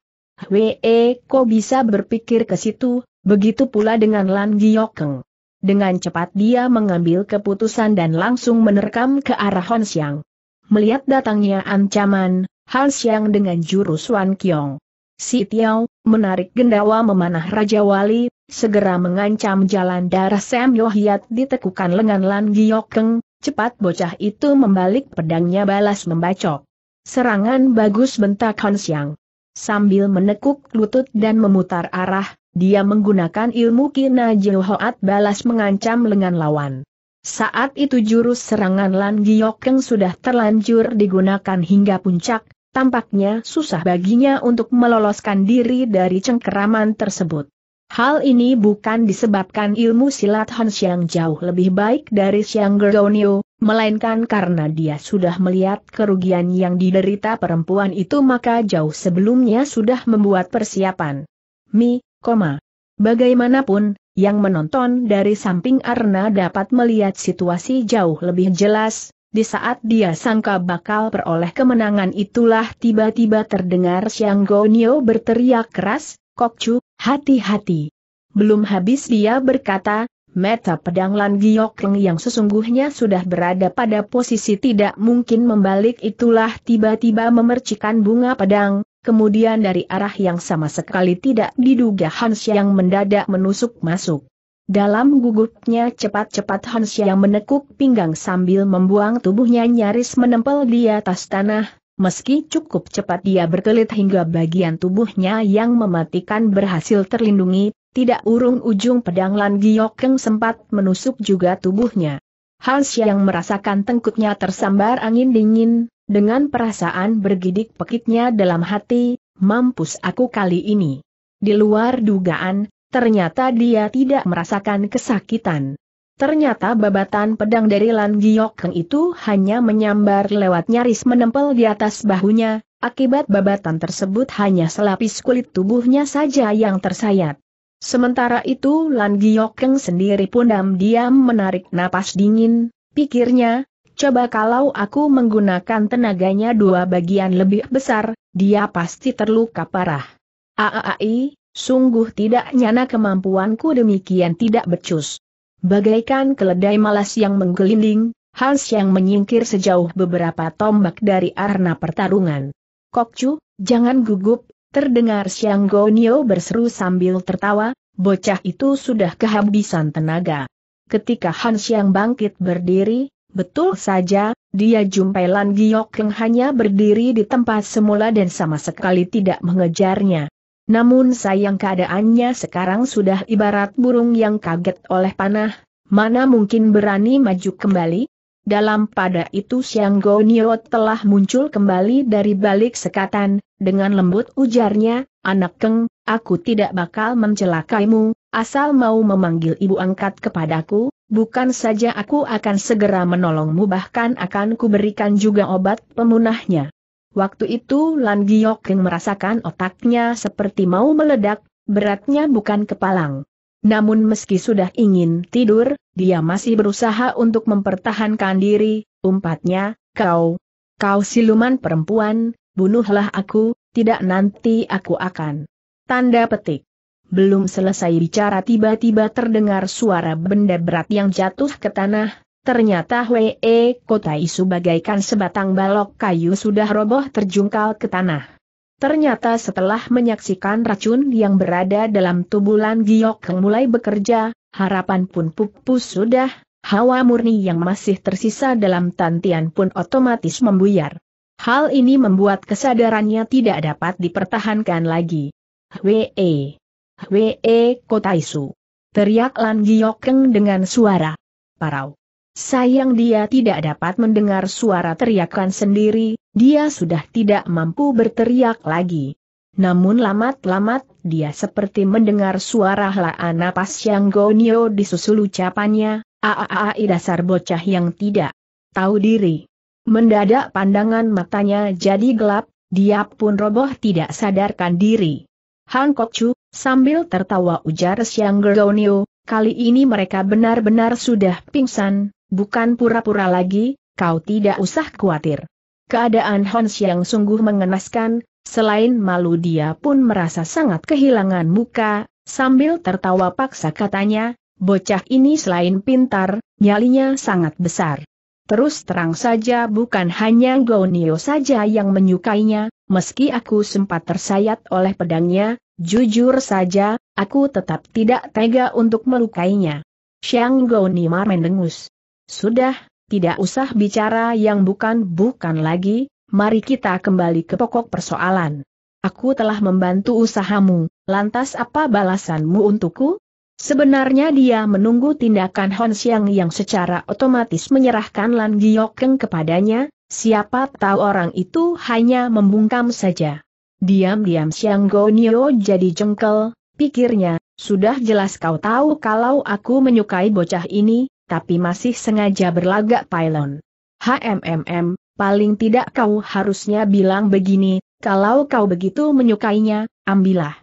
Hwe Ko bisa berpikir ke situ, begitu pula dengan Lan Giokeng. Dengan cepat dia mengambil keputusan dan langsung menerkam ke arah Hon Xiang. Melihat datangnya ancaman, Han Xiang dengan jurus Wan Kiong. Si Tiao, menarik gendawa memanah Raja Wali, segera mengancam jalan darah Sam Yohiat ditekukan lengan Lan Giokeng, cepat bocah itu membalik pedangnya balas membacok. Serangan bagus bentak Han Xiang. Sambil menekuk lutut dan memutar arah, dia menggunakan ilmu Kina Hoat balas mengancam lengan lawan. Saat itu jurus serangan Lan Giokeng sudah terlanjur digunakan hingga puncak, tampaknya susah baginya untuk meloloskan diri dari cengkeraman tersebut. Hal ini bukan disebabkan ilmu silat hans yang jauh lebih baik dari Siang Gerdonio, melainkan karena dia sudah melihat kerugian yang diderita perempuan itu maka jauh sebelumnya sudah membuat persiapan. Mi, koma. Bagaimanapun, yang menonton dari samping Arna dapat melihat situasi jauh lebih jelas, di saat dia sangka bakal peroleh kemenangan itulah tiba-tiba terdengar Xiang Gonio berteriak keras, Chu, hati-hati. Belum habis dia berkata, meta pedang Lan Giokeng yang sesungguhnya sudah berada pada posisi tidak mungkin membalik itulah tiba-tiba memercikan bunga pedang, kemudian dari arah yang sama sekali tidak diduga Hans yang mendadak menusuk masuk. Dalam gugupnya cepat-cepat Hansia yang menekuk pinggang sambil membuang tubuhnya nyaris menempel di atas tanah, meski cukup cepat dia berkelit hingga bagian tubuhnya yang mematikan berhasil terlindungi, tidak urung ujung pedang Lan Giokeng sempat menusuk juga tubuhnya. Hansia yang merasakan tengkuknya tersambar angin dingin, dengan perasaan bergidik pekitnya dalam hati, mampus aku kali ini. Di luar dugaan, ternyata dia tidak merasakan kesakitan. Ternyata babatan pedang dari Lan Giok itu hanya menyambar lewat nyaris menempel di atas bahunya, akibat babatan tersebut hanya selapis kulit tubuhnya saja yang tersayat. Sementara itu Lan Giok sendiri pun diam-diam menarik napas dingin, pikirnya, coba kalau aku menggunakan tenaganya dua bagian lebih besar, dia pasti terluka parah. Aaai, Sungguh tidak nyana kemampuanku demikian tidak becus. Bagaikan keledai malas yang menggelinding, Hans yang menyingkir sejauh beberapa tombak dari arna pertarungan. Kokcu, jangan gugup, terdengar Siang Gonio berseru sambil tertawa, bocah itu sudah kehabisan tenaga. Ketika Hans yang bangkit berdiri, betul saja, dia jumpai Lan Giok yang hanya berdiri di tempat semula dan sama sekali tidak mengejarnya. Namun sayang keadaannya sekarang sudah ibarat burung yang kaget oleh panah, mana mungkin berani maju kembali? Dalam pada itu Siang Gonio telah muncul kembali dari balik sekatan, dengan lembut ujarnya, anak keng, aku tidak bakal mencelakaimu, asal mau memanggil ibu angkat kepadaku, bukan saja aku akan segera menolongmu bahkan akan kuberikan juga obat pemunahnya. Waktu itu Lan Giok Keng merasakan otaknya seperti mau meledak, beratnya bukan kepalang. Namun meski sudah ingin tidur, dia masih berusaha untuk mempertahankan diri, umpatnya, kau, kau siluman perempuan, bunuhlah aku, tidak nanti aku akan. Tanda petik. Belum selesai bicara tiba-tiba terdengar suara benda berat yang jatuh ke tanah, Ternyata Hwee Kotai bagaikan sebatang balok kayu sudah roboh terjungkal ke tanah. Ternyata setelah menyaksikan racun yang berada dalam tubuh Lan Giok yang mulai bekerja, harapan pun pupus sudah, hawa murni yang masih tersisa dalam tantian pun otomatis membuyar. Hal ini membuat kesadarannya tidak dapat dipertahankan lagi. Hwee! Hwee Kotaisu! Teriak Lan Giokeng dengan suara parau. Sayang dia tidak dapat mendengar suara teriakan sendiri, dia sudah tidak mampu berteriak lagi. Namun lamat-lamat, dia seperti mendengar suara helaan napas yang gonyo disusul ucapannya, aaai dasar bocah yang tidak tahu diri. Mendadak pandangan matanya jadi gelap, dia pun roboh tidak sadarkan diri. Han Kok Chu, sambil tertawa ujar Siang Gonyo, kali ini mereka benar-benar sudah pingsan, Bukan pura-pura lagi, kau tidak usah khawatir. Keadaan Hans yang sungguh mengenaskan, selain malu dia pun merasa sangat kehilangan muka, sambil tertawa paksa katanya, bocah ini selain pintar, nyalinya sangat besar. Terus terang saja bukan hanya Gonio saja yang menyukainya, meski aku sempat tersayat oleh pedangnya, jujur saja, aku tetap tidak tega untuk melukainya. Xiang Goni mendengus. Sudah, tidak usah bicara yang bukan-bukan lagi, mari kita kembali ke pokok persoalan. Aku telah membantu usahamu, lantas apa balasanmu untukku? Sebenarnya dia menunggu tindakan Hon Xiang yang secara otomatis menyerahkan Lan Giokeng kepadanya, siapa tahu orang itu hanya membungkam saja. Diam-diam Xiang Gonio jadi jengkel, pikirnya, sudah jelas kau tahu kalau aku menyukai bocah ini, tapi masih sengaja berlagak pylon. HMMM, paling tidak kau harusnya bilang begini, kalau kau begitu menyukainya, ambillah.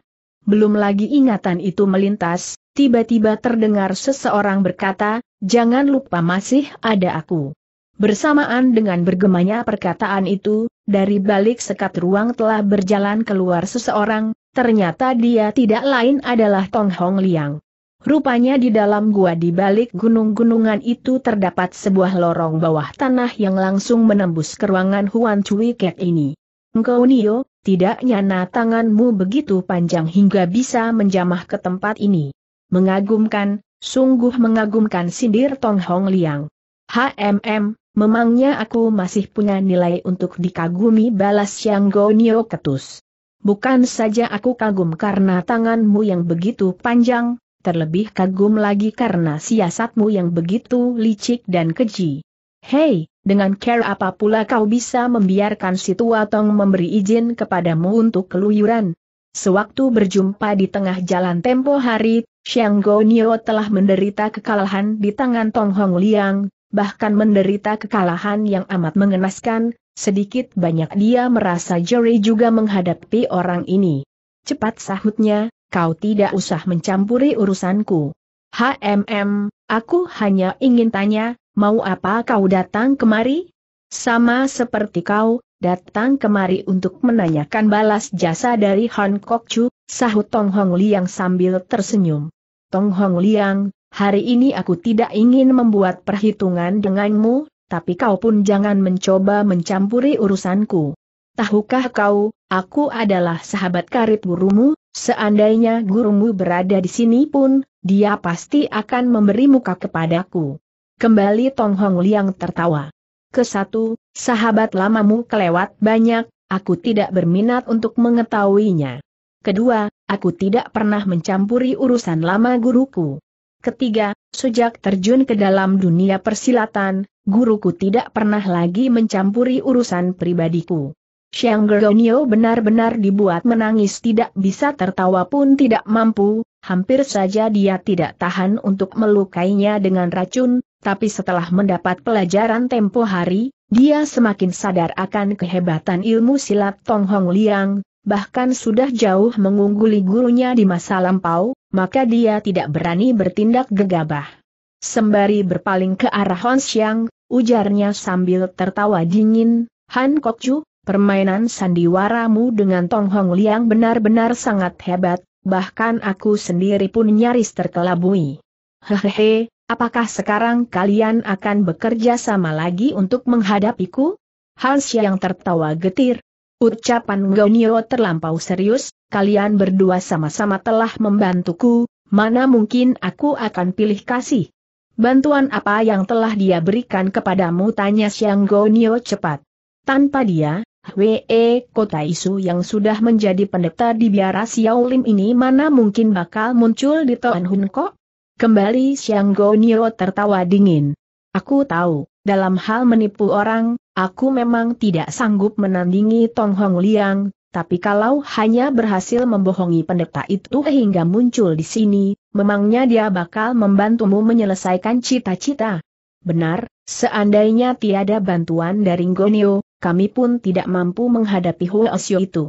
Belum lagi ingatan itu melintas, tiba-tiba terdengar seseorang berkata, jangan lupa masih ada aku. Bersamaan dengan bergemanya perkataan itu, dari balik sekat ruang telah berjalan keluar seseorang, ternyata dia tidak lain adalah Tong Hong Liang. Rupanya di dalam gua di balik gunung-gunungan itu terdapat sebuah lorong bawah tanah yang langsung menembus ke ruangan Huan Cui Kek ini. Engkau Nio, tidak nyana tanganmu begitu panjang hingga bisa menjamah ke tempat ini. Mengagumkan, sungguh mengagumkan sindir Tong Hong Liang. HMM, memangnya aku masih punya nilai untuk dikagumi balas Yang Go Nio ketus. Bukan saja aku kagum karena tanganmu yang begitu panjang, terlebih kagum lagi karena siasatmu yang begitu licik dan keji. Hei, dengan care apa pula kau bisa membiarkan si Tong memberi izin kepadamu untuk keluyuran? Sewaktu berjumpa di tengah jalan tempo hari, Xiang Gonio telah menderita kekalahan di tangan Tong Hong Liang, bahkan menderita kekalahan yang amat mengenaskan, sedikit banyak dia merasa jeri juga menghadapi orang ini. Cepat sahutnya, kau tidak usah mencampuri urusanku. HMM, aku hanya ingin tanya, mau apa kau datang kemari? Sama seperti kau, datang kemari untuk menanyakan balas jasa dari Han Kok Chu, sahut Tong Hong Liang sambil tersenyum. Tong Hong Liang, hari ini aku tidak ingin membuat perhitungan denganmu, tapi kau pun jangan mencoba mencampuri urusanku. Tahukah kau, aku adalah sahabat karib gurumu, Seandainya gurumu berada di sini pun, dia pasti akan memberi muka kepadaku. Kembali Tong Hong Liang tertawa. Kesatu, sahabat lamamu kelewat banyak, aku tidak berminat untuk mengetahuinya. Kedua, aku tidak pernah mencampuri urusan lama guruku. Ketiga, sejak terjun ke dalam dunia persilatan, guruku tidak pernah lagi mencampuri urusan pribadiku. Xiang Gergonio benar-benar dibuat menangis tidak bisa tertawa pun tidak mampu, hampir saja dia tidak tahan untuk melukainya dengan racun, tapi setelah mendapat pelajaran tempo hari, dia semakin sadar akan kehebatan ilmu silat Tong Hong Liang, bahkan sudah jauh mengungguli gurunya di masa lampau, maka dia tidak berani bertindak gegabah. Sembari berpaling ke arah Hon Xiang, ujarnya sambil tertawa dingin, Han Kok Chu? Permainan sandiwaramu dengan Tong Hong Liang benar-benar sangat hebat, bahkan aku sendiri pun nyaris terkelabui. Hehehe, apakah sekarang kalian akan bekerja sama lagi untuk menghadapiku? Hans yang tertawa getir. Ucapan Gonio terlampau serius, kalian berdua sama-sama telah membantuku, mana mungkin aku akan pilih kasih. Bantuan apa yang telah dia berikan kepadamu tanya Siang Gonio cepat. Tanpa dia, We Kota Isu yang sudah menjadi pendeta di biara Xiaolim ini mana mungkin bakal muncul di Toan Hun Ko? Kembali Xiang Gonio tertawa dingin. Aku tahu, dalam hal menipu orang, aku memang tidak sanggup menandingi Tong Hong Liang, tapi kalau hanya berhasil membohongi pendeta itu hingga muncul di sini, memangnya dia bakal membantumu menyelesaikan cita-cita. Benar, seandainya tiada bantuan dari Gonio, kami pun tidak mampu menghadapi Hoesyo itu.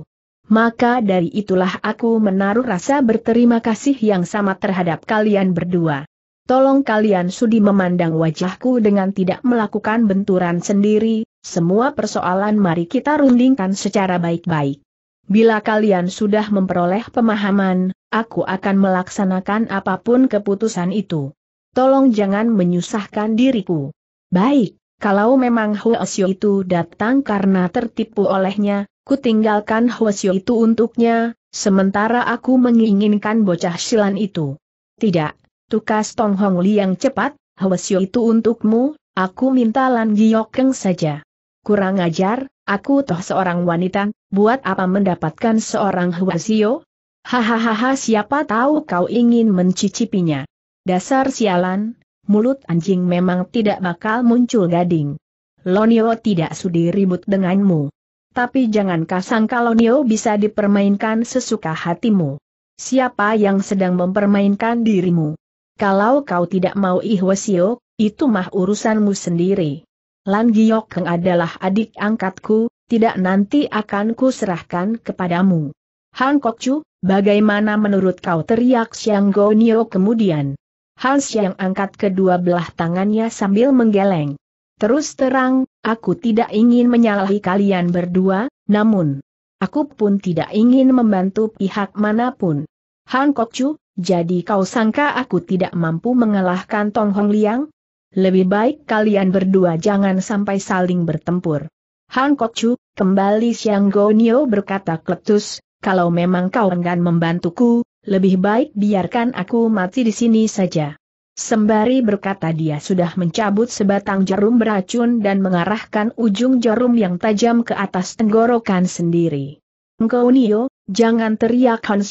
Maka dari itulah aku menaruh rasa berterima kasih yang sama terhadap kalian berdua. Tolong kalian sudi memandang wajahku dengan tidak melakukan benturan sendiri, semua persoalan mari kita rundingkan secara baik-baik. Bila kalian sudah memperoleh pemahaman, aku akan melaksanakan apapun keputusan itu. Tolong jangan menyusahkan diriku. Baik. Kalau memang Huosyo itu datang karena tertipu olehnya, ku tinggalkan Huosyo itu untuknya, sementara aku menginginkan bocah silan itu. Tidak, tukas Tong Hong Li yang cepat, Huosyo itu untukmu, aku minta Lan Giyokeng saja. Kurang ajar, aku toh seorang wanita, buat apa mendapatkan seorang Huosyo? Hahaha siapa tahu kau ingin mencicipinya. Dasar sialan, mulut anjing memang tidak bakal muncul gading. Lonio tidak sudi ribut denganmu. Tapi jangan kasang kalau Nio bisa dipermainkan sesuka hatimu. Siapa yang sedang mempermainkan dirimu? Kalau kau tidak mau Ihwasio, itu mah urusanmu sendiri. Lan Giokeng adalah adik angkatku, tidak nanti akan kuserahkan kepadamu. Han Kokcu, bagaimana menurut kau teriak Siang Nio kemudian? Hans yang angkat kedua belah tangannya sambil menggeleng. Terus terang, aku tidak ingin menyalahi kalian berdua, namun, aku pun tidak ingin membantu pihak manapun. Han Kok Chu, jadi kau sangka aku tidak mampu mengalahkan Tong Hong Liang? Lebih baik kalian berdua jangan sampai saling bertempur. Han Kok Chu, kembali Xiang Gonio berkata kletus, kalau memang kau enggan membantuku, lebih baik biarkan aku mati di sini saja. Sembari berkata dia sudah mencabut sebatang jarum beracun dan mengarahkan ujung jarum yang tajam ke atas tenggorokan sendiri. Engkau Nio, jangan teriak Han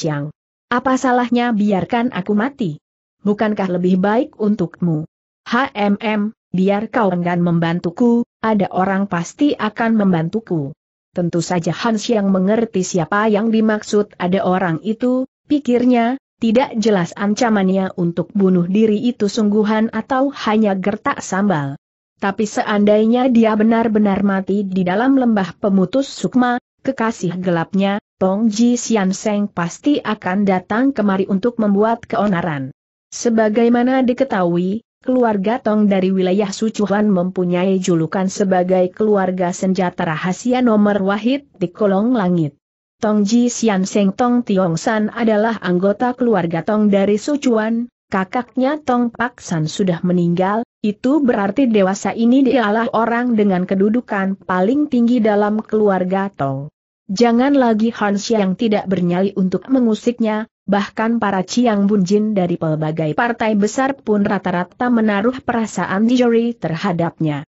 Apa salahnya biarkan aku mati? Bukankah lebih baik untukmu? HMM, biar kau enggan membantuku, ada orang pasti akan membantuku. Tentu saja Hans yang mengerti siapa yang dimaksud ada orang itu, Pikirnya, tidak jelas ancamannya untuk bunuh diri itu sungguhan atau hanya gertak sambal. Tapi seandainya dia benar-benar mati di dalam lembah pemutus sukma, kekasih gelapnya, Tong Ji Sian Seng pasti akan datang kemari untuk membuat keonaran. Sebagaimana diketahui, keluarga Tong dari wilayah Sucuhan mempunyai julukan sebagai keluarga senjata rahasia nomor wahid di kolong langit. Tong Ji Xian Seng Tong Tiong San adalah anggota keluarga Tong dari Sucuan, kakaknya Tong Pak San sudah meninggal, itu berarti dewasa ini dialah orang dengan kedudukan paling tinggi dalam keluarga Tong. Jangan lagi Hans yang tidak bernyali untuk mengusiknya, bahkan para Ciang Bunjin dari pelbagai partai besar pun rata-rata menaruh perasaan juri terhadapnya.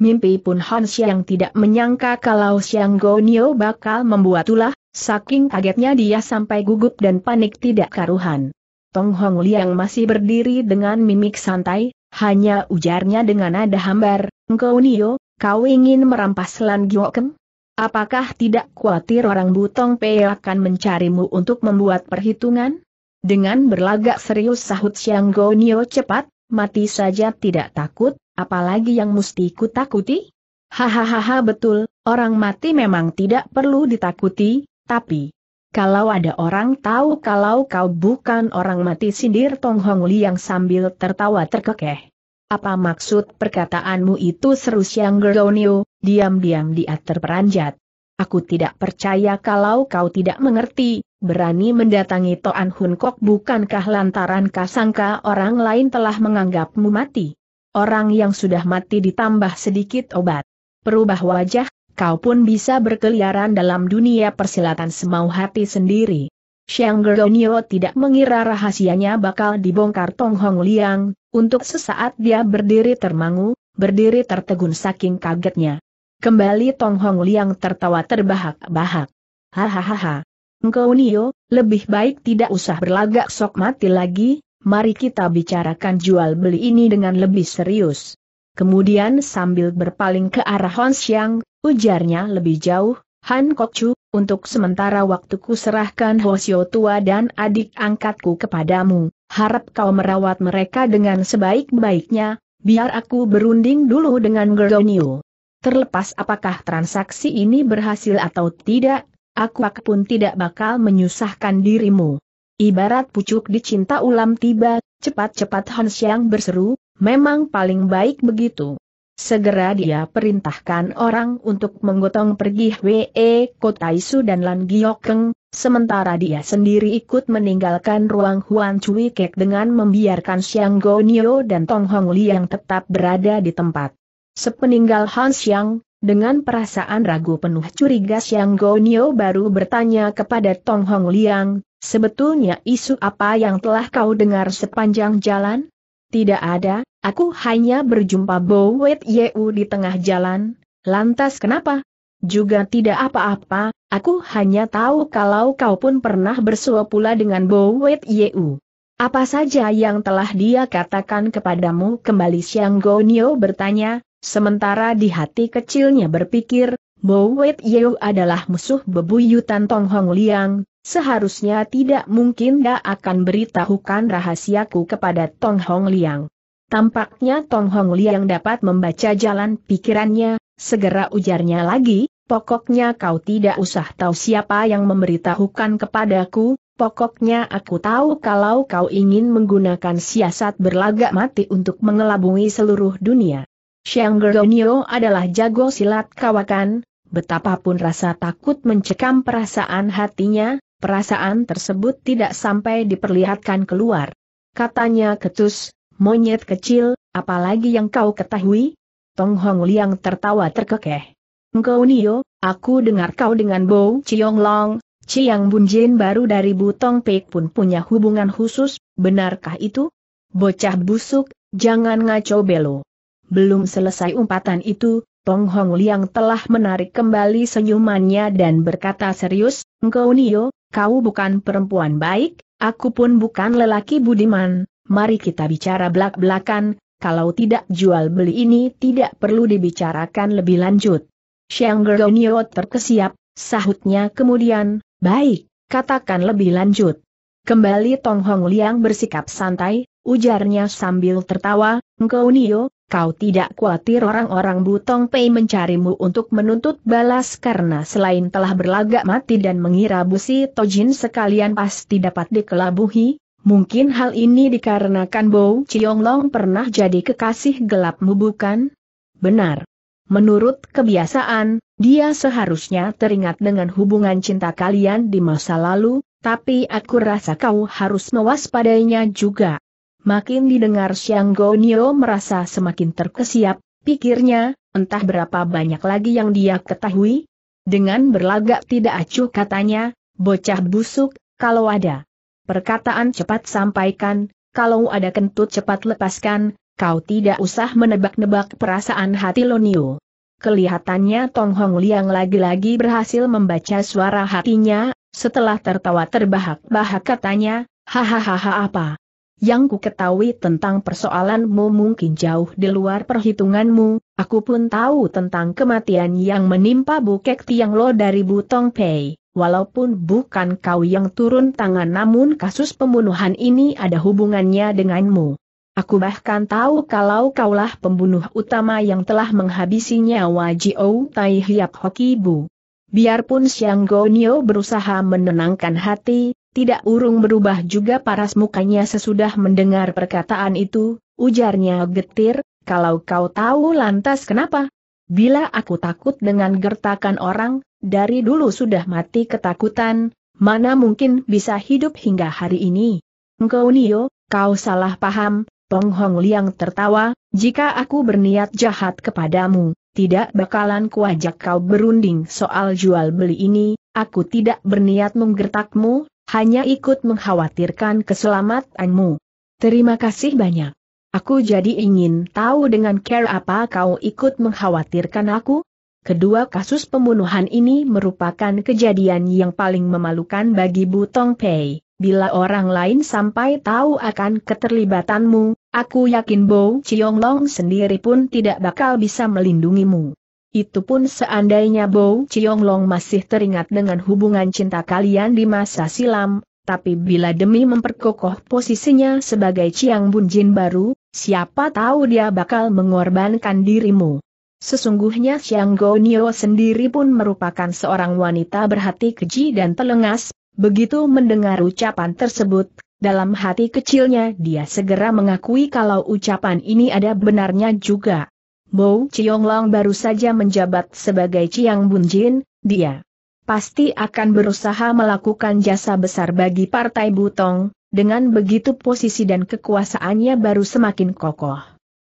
Mimpi pun Hans yang tidak menyangka kalau Xiang Go Nio bakal membuat ulah, Saking kagetnya dia sampai gugup dan panik tidak karuhan. Tong Hong Liang masih berdiri dengan mimik santai, hanya ujarnya dengan nada hambar, Engkau Nio, kau ingin merampas Lan Gyokem? Apakah tidak khawatir orang Butong Pei akan mencarimu untuk membuat perhitungan? Dengan berlagak serius sahut Siang Go Nio cepat, mati saja tidak takut, apalagi yang mesti ku takuti? Hahaha betul, orang mati memang tidak perlu ditakuti, tapi, kalau ada orang tahu kalau kau bukan orang mati sindir Tong Hong Liang sambil tertawa terkekeh. Apa maksud perkataanmu itu seru Siang Gerlonio, diam-diam dia terperanjat. Aku tidak percaya kalau kau tidak mengerti, berani mendatangi Toan Hun Kok bukankah lantaran kasangka orang lain telah menganggapmu mati. Orang yang sudah mati ditambah sedikit obat. Perubah wajah, kau pun bisa berkeliaran dalam dunia persilatan semau hati sendiri. Xiang Gerdonio tidak mengira rahasianya bakal dibongkar Tong Hong Liang, untuk sesaat dia berdiri termangu, berdiri tertegun saking kagetnya. Kembali Tong Hong Liang tertawa terbahak-bahak. Hahaha. Engkau Nio, lebih baik tidak usah berlagak sok mati lagi, mari kita bicarakan jual beli ini dengan lebih serius. Kemudian sambil berpaling ke arah Hon Xiang, ujarnya lebih jauh, Han Kok Chu, untuk sementara waktuku serahkan Hosio tua dan adik angkatku kepadamu, harap kau merawat mereka dengan sebaik-baiknya, biar aku berunding dulu dengan Gerdonio. Terlepas apakah transaksi ini berhasil atau tidak, aku pun tidak bakal menyusahkan dirimu. Ibarat pucuk dicinta ulam tiba, cepat-cepat Hon Xiang berseru, Memang paling baik begitu. Segera dia perintahkan orang untuk menggotong pergi Hwe Kotaisu dan Lan Giokeng, sementara dia sendiri ikut meninggalkan ruang Huan Cui Kek dengan membiarkan Xiang Gonio dan Tong Hong Liang tetap berada di tempat. Sepeninggal Han Xiang, dengan perasaan ragu penuh curiga Xiang Gonio baru bertanya kepada Tong Hong Liang, sebetulnya isu apa yang telah kau dengar sepanjang jalan? Tidak ada, Aku hanya berjumpa Bo Wet Yeu di tengah jalan, lantas kenapa? Juga tidak apa-apa, aku hanya tahu kalau kau pun pernah bersua pula dengan Bo Wet Yeu. Apa saja yang telah dia katakan kepadamu kembali Siang Gonio bertanya, sementara di hati kecilnya berpikir, Bo Wet Yeu adalah musuh bebuyutan Tong Hong Liang, seharusnya tidak mungkin dia akan beritahukan rahasiaku kepada Tong Hong Liang. Tampaknya Tong Hong yang dapat membaca jalan pikirannya, segera ujarnya lagi, pokoknya kau tidak usah tahu siapa yang memberitahukan kepadaku, pokoknya aku tahu kalau kau ingin menggunakan siasat berlagak mati untuk mengelabui seluruh dunia. Xiang Gergonio adalah jago silat kawakan, betapapun rasa takut mencekam perasaan hatinya, perasaan tersebut tidak sampai diperlihatkan keluar. Katanya ketus, Monyet kecil, apalagi yang kau ketahui? Tong Hong Liang tertawa terkekeh. Engkau Nio, aku dengar kau dengan Bo Chiong Long, Chiang Bunjin baru dari Butong Pek pun punya hubungan khusus, benarkah itu? Bocah busuk, jangan ngaco belo. Belum selesai umpatan itu, Tong Hong Liang telah menarik kembali senyumannya dan berkata serius, Engkau Nio, kau bukan perempuan baik, aku pun bukan lelaki budiman, mari kita bicara belak-belakan, kalau tidak jual beli ini tidak perlu dibicarakan lebih lanjut. Xiang Gernio terkesiap, sahutnya kemudian, baik, katakan lebih lanjut. Kembali Tong Hong Liang bersikap santai, ujarnya sambil tertawa, engkau Nio, kau tidak khawatir orang-orang Butong Pei mencarimu untuk menuntut balas karena selain telah berlagak mati dan mengira busi Tojin sekalian pasti dapat dikelabuhi, Mungkin hal ini dikarenakan Bo Long pernah jadi kekasih gelapmu bukan? Benar. Menurut kebiasaan, dia seharusnya teringat dengan hubungan cinta kalian di masa lalu, tapi aku rasa kau harus mewaspadainya juga. Makin didengar Xiang Gonio merasa semakin terkesiap, pikirnya, entah berapa banyak lagi yang dia ketahui. Dengan berlagak tidak acuh katanya, bocah busuk, kalau ada perkataan cepat sampaikan, kalau ada kentut cepat lepaskan, kau tidak usah menebak-nebak perasaan hati Loniu. Kelihatannya Tong Hong Liang lagi-lagi berhasil membaca suara hatinya, setelah tertawa terbahak-bahak katanya, hahaha apa? Yang ku ketahui tentang persoalanmu mungkin jauh di luar perhitunganmu, aku pun tahu tentang kematian yang menimpa Bukek Tiang Lo dari Butong Pei. Walaupun bukan kau yang turun tangan namun kasus pembunuhan ini ada hubungannya denganmu. Aku bahkan tahu kalau kaulah pembunuh utama yang telah menghabisi nyawa Jio Tai Hiap Hokibu. Biarpun Siang Gonio berusaha menenangkan hati, tidak urung berubah juga paras mukanya sesudah mendengar perkataan itu, ujarnya getir, kalau kau tahu lantas kenapa? Bila aku takut dengan gertakan orang, dari dulu sudah mati ketakutan, mana mungkin bisa hidup hingga hari ini. Engkau Nio, kau salah paham, Pong Hong Liang tertawa, jika aku berniat jahat kepadamu, tidak bakalan kuajak kau berunding soal jual beli ini, aku tidak berniat menggertakmu, hanya ikut mengkhawatirkan keselamatanmu. Terima kasih banyak. Aku jadi ingin tahu dengan care apa kau ikut mengkhawatirkan aku? Kedua kasus pembunuhan ini merupakan kejadian yang paling memalukan bagi Butong Pei. Bila orang lain sampai tahu akan keterlibatanmu, aku yakin Bo Chiong Long sendiri pun tidak bakal bisa melindungimu. Itu pun seandainya Bo Chiong Long masih teringat dengan hubungan cinta kalian di masa silam, tapi bila demi memperkokoh posisinya sebagai Chiang Bunjin baru, siapa tahu dia bakal mengorbankan dirimu. Sesungguhnya Xiang Gonio sendiri pun merupakan seorang wanita berhati keji dan telengas, begitu mendengar ucapan tersebut, dalam hati kecilnya dia segera mengakui kalau ucapan ini ada benarnya juga. Bo Long baru saja menjabat sebagai Chiang Bunjin, dia pasti akan berusaha melakukan jasa besar bagi Partai Butong, dengan begitu posisi dan kekuasaannya baru semakin kokoh.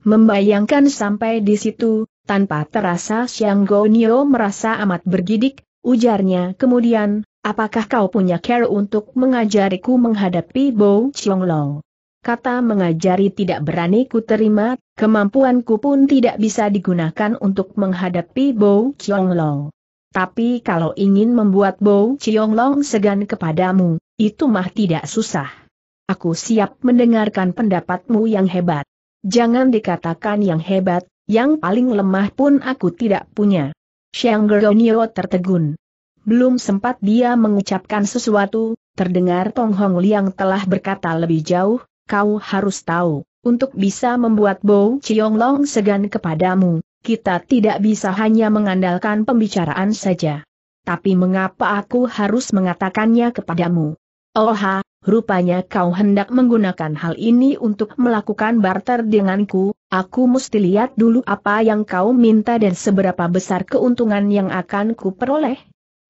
Membayangkan sampai di situ, tanpa terasa Xiang Gonio merasa amat bergidik, ujarnya kemudian, apakah kau punya care untuk mengajariku menghadapi Bo Long? Kata mengajari tidak berani ku terima, kemampuanku pun tidak bisa digunakan untuk menghadapi Bo Long. Tapi kalau ingin membuat Bo Long segan kepadamu, itu mah tidak susah. Aku siap mendengarkan pendapatmu yang hebat. Jangan dikatakan yang hebat, yang paling lemah pun aku tidak punya. Xiang Geronio tertegun. Belum sempat dia mengucapkan sesuatu, terdengar Tong Hong Liang telah berkata lebih jauh, kau harus tahu, untuk bisa membuat Bo Chiong Long segan kepadamu, kita tidak bisa hanya mengandalkan pembicaraan saja. Tapi mengapa aku harus mengatakannya kepadamu? Oha, rupanya kau hendak menggunakan hal ini untuk melakukan barter denganku, Aku mesti lihat dulu apa yang kau minta dan seberapa besar keuntungan yang akan ku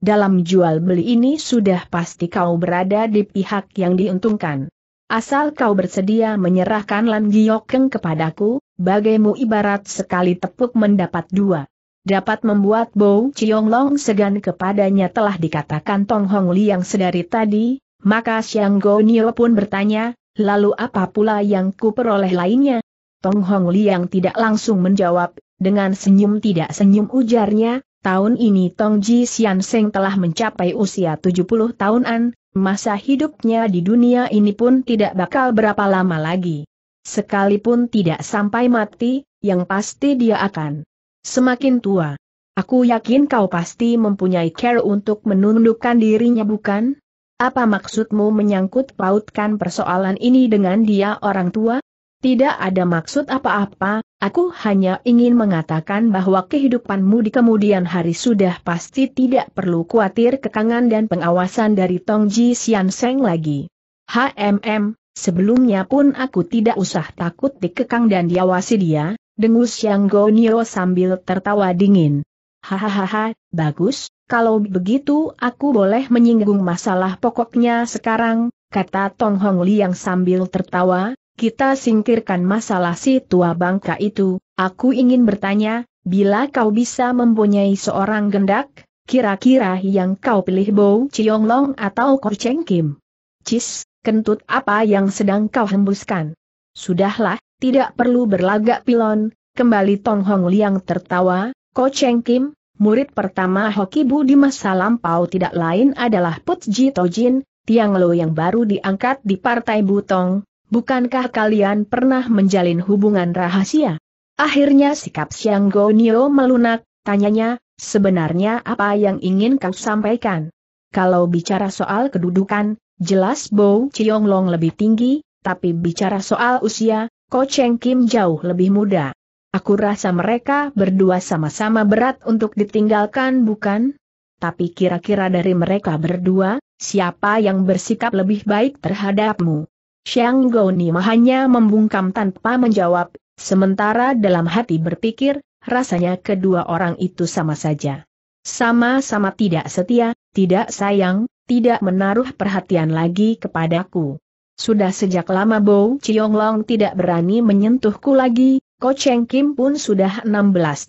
Dalam jual beli ini sudah pasti kau berada di pihak yang diuntungkan. Asal kau bersedia menyerahkan Lan Giokeng kepadaku, bagaimu ibarat sekali tepuk mendapat dua. Dapat membuat Bou Long segan kepadanya telah dikatakan Tong Hong Li yang sedari tadi, maka Xiang Nio pun bertanya, lalu apa pula yang ku lainnya? Tong Hong Liang tidak langsung menjawab, dengan senyum tidak senyum ujarnya, tahun ini Tong Ji Xian Seng telah mencapai usia 70 tahunan, masa hidupnya di dunia ini pun tidak bakal berapa lama lagi. Sekalipun tidak sampai mati, yang pasti dia akan semakin tua. Aku yakin kau pasti mempunyai care untuk menundukkan dirinya bukan? Apa maksudmu menyangkut pautkan persoalan ini dengan dia orang tua? Tidak ada maksud apa-apa, aku hanya ingin mengatakan bahwa kehidupanmu di kemudian hari sudah pasti tidak perlu khawatir kekangan dan pengawasan dari Tong Ji Sian Seng lagi. HMM, sebelumnya pun aku tidak usah takut dikekang dan diawasi dia, dengus Yang Gonio sambil tertawa dingin. Hahaha, bagus, kalau begitu aku boleh menyinggung masalah pokoknya sekarang, kata Tong Hong Liang sambil tertawa, kita singkirkan masalah si tua bangka itu, aku ingin bertanya, bila kau bisa mempunyai seorang gendak, kira-kira yang kau pilih Chiong Long atau Cheng Kim? Cis, kentut apa yang sedang kau hembuskan? Sudahlah, tidak perlu berlagak pilon, kembali Tong Hong Liang tertawa, Cheng Kim, murid pertama Hoki Bu di masa lampau tidak lain adalah Put Ji Jin, Tiang Lo yang baru diangkat di Partai Butong, bukankah kalian pernah menjalin hubungan rahasia? Akhirnya sikap Siang Gonio melunak, tanyanya, sebenarnya apa yang ingin kau sampaikan? Kalau bicara soal kedudukan, jelas Bo Long lebih tinggi, tapi bicara soal usia, Ko Cheng Kim jauh lebih muda. Aku rasa mereka berdua sama-sama berat untuk ditinggalkan bukan? Tapi kira-kira dari mereka berdua, siapa yang bersikap lebih baik terhadapmu? Xiang ni hanya membungkam tanpa menjawab, sementara dalam hati berpikir, rasanya kedua orang itu sama saja. Sama-sama tidak setia, tidak sayang, tidak menaruh perhatian lagi kepadaku. Sudah sejak lama Bo Long tidak berani menyentuhku lagi, Ko Cheng Kim pun sudah 16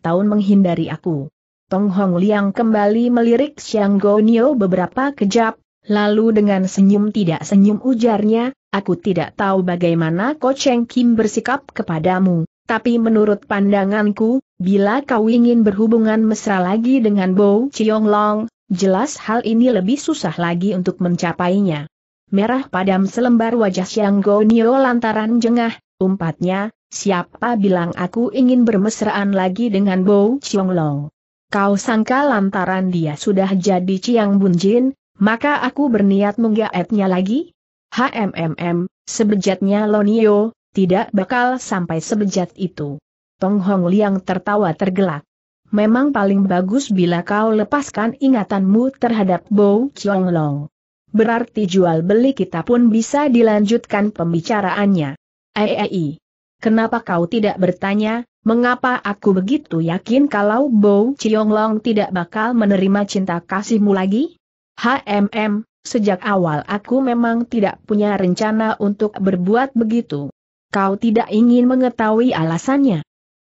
tahun menghindari aku. Tong Hong Liang kembali melirik Xiang Go Nio beberapa kejap, Lalu dengan senyum tidak senyum ujarnya, aku tidak tahu bagaimana Ko Cheng Kim bersikap kepadamu, tapi menurut pandanganku, bila kau ingin berhubungan mesra lagi dengan Bo Chiong Long, jelas hal ini lebih susah lagi untuk mencapainya. Merah padam selembar wajah Go Nio lantaran jengah, umpatnya, siapa bilang aku ingin bermesraan lagi dengan Bo Chiong Long. Kau sangka lantaran dia sudah jadi Chiang Bun Jin? maka aku berniat menggaetnya lagi? HMMM, sebejatnya Lonio, tidak bakal sampai sebejat itu. Tong Hong Liang tertawa tergelak. Memang paling bagus bila kau lepaskan ingatanmu terhadap Bo Chiong Long. Berarti jual beli kita pun bisa dilanjutkan pembicaraannya. Aei, kenapa kau tidak bertanya, Mengapa aku begitu yakin kalau Bo Chiong Long tidak bakal menerima cinta kasihmu lagi? HMM, sejak awal aku memang tidak punya rencana untuk berbuat begitu. Kau tidak ingin mengetahui alasannya.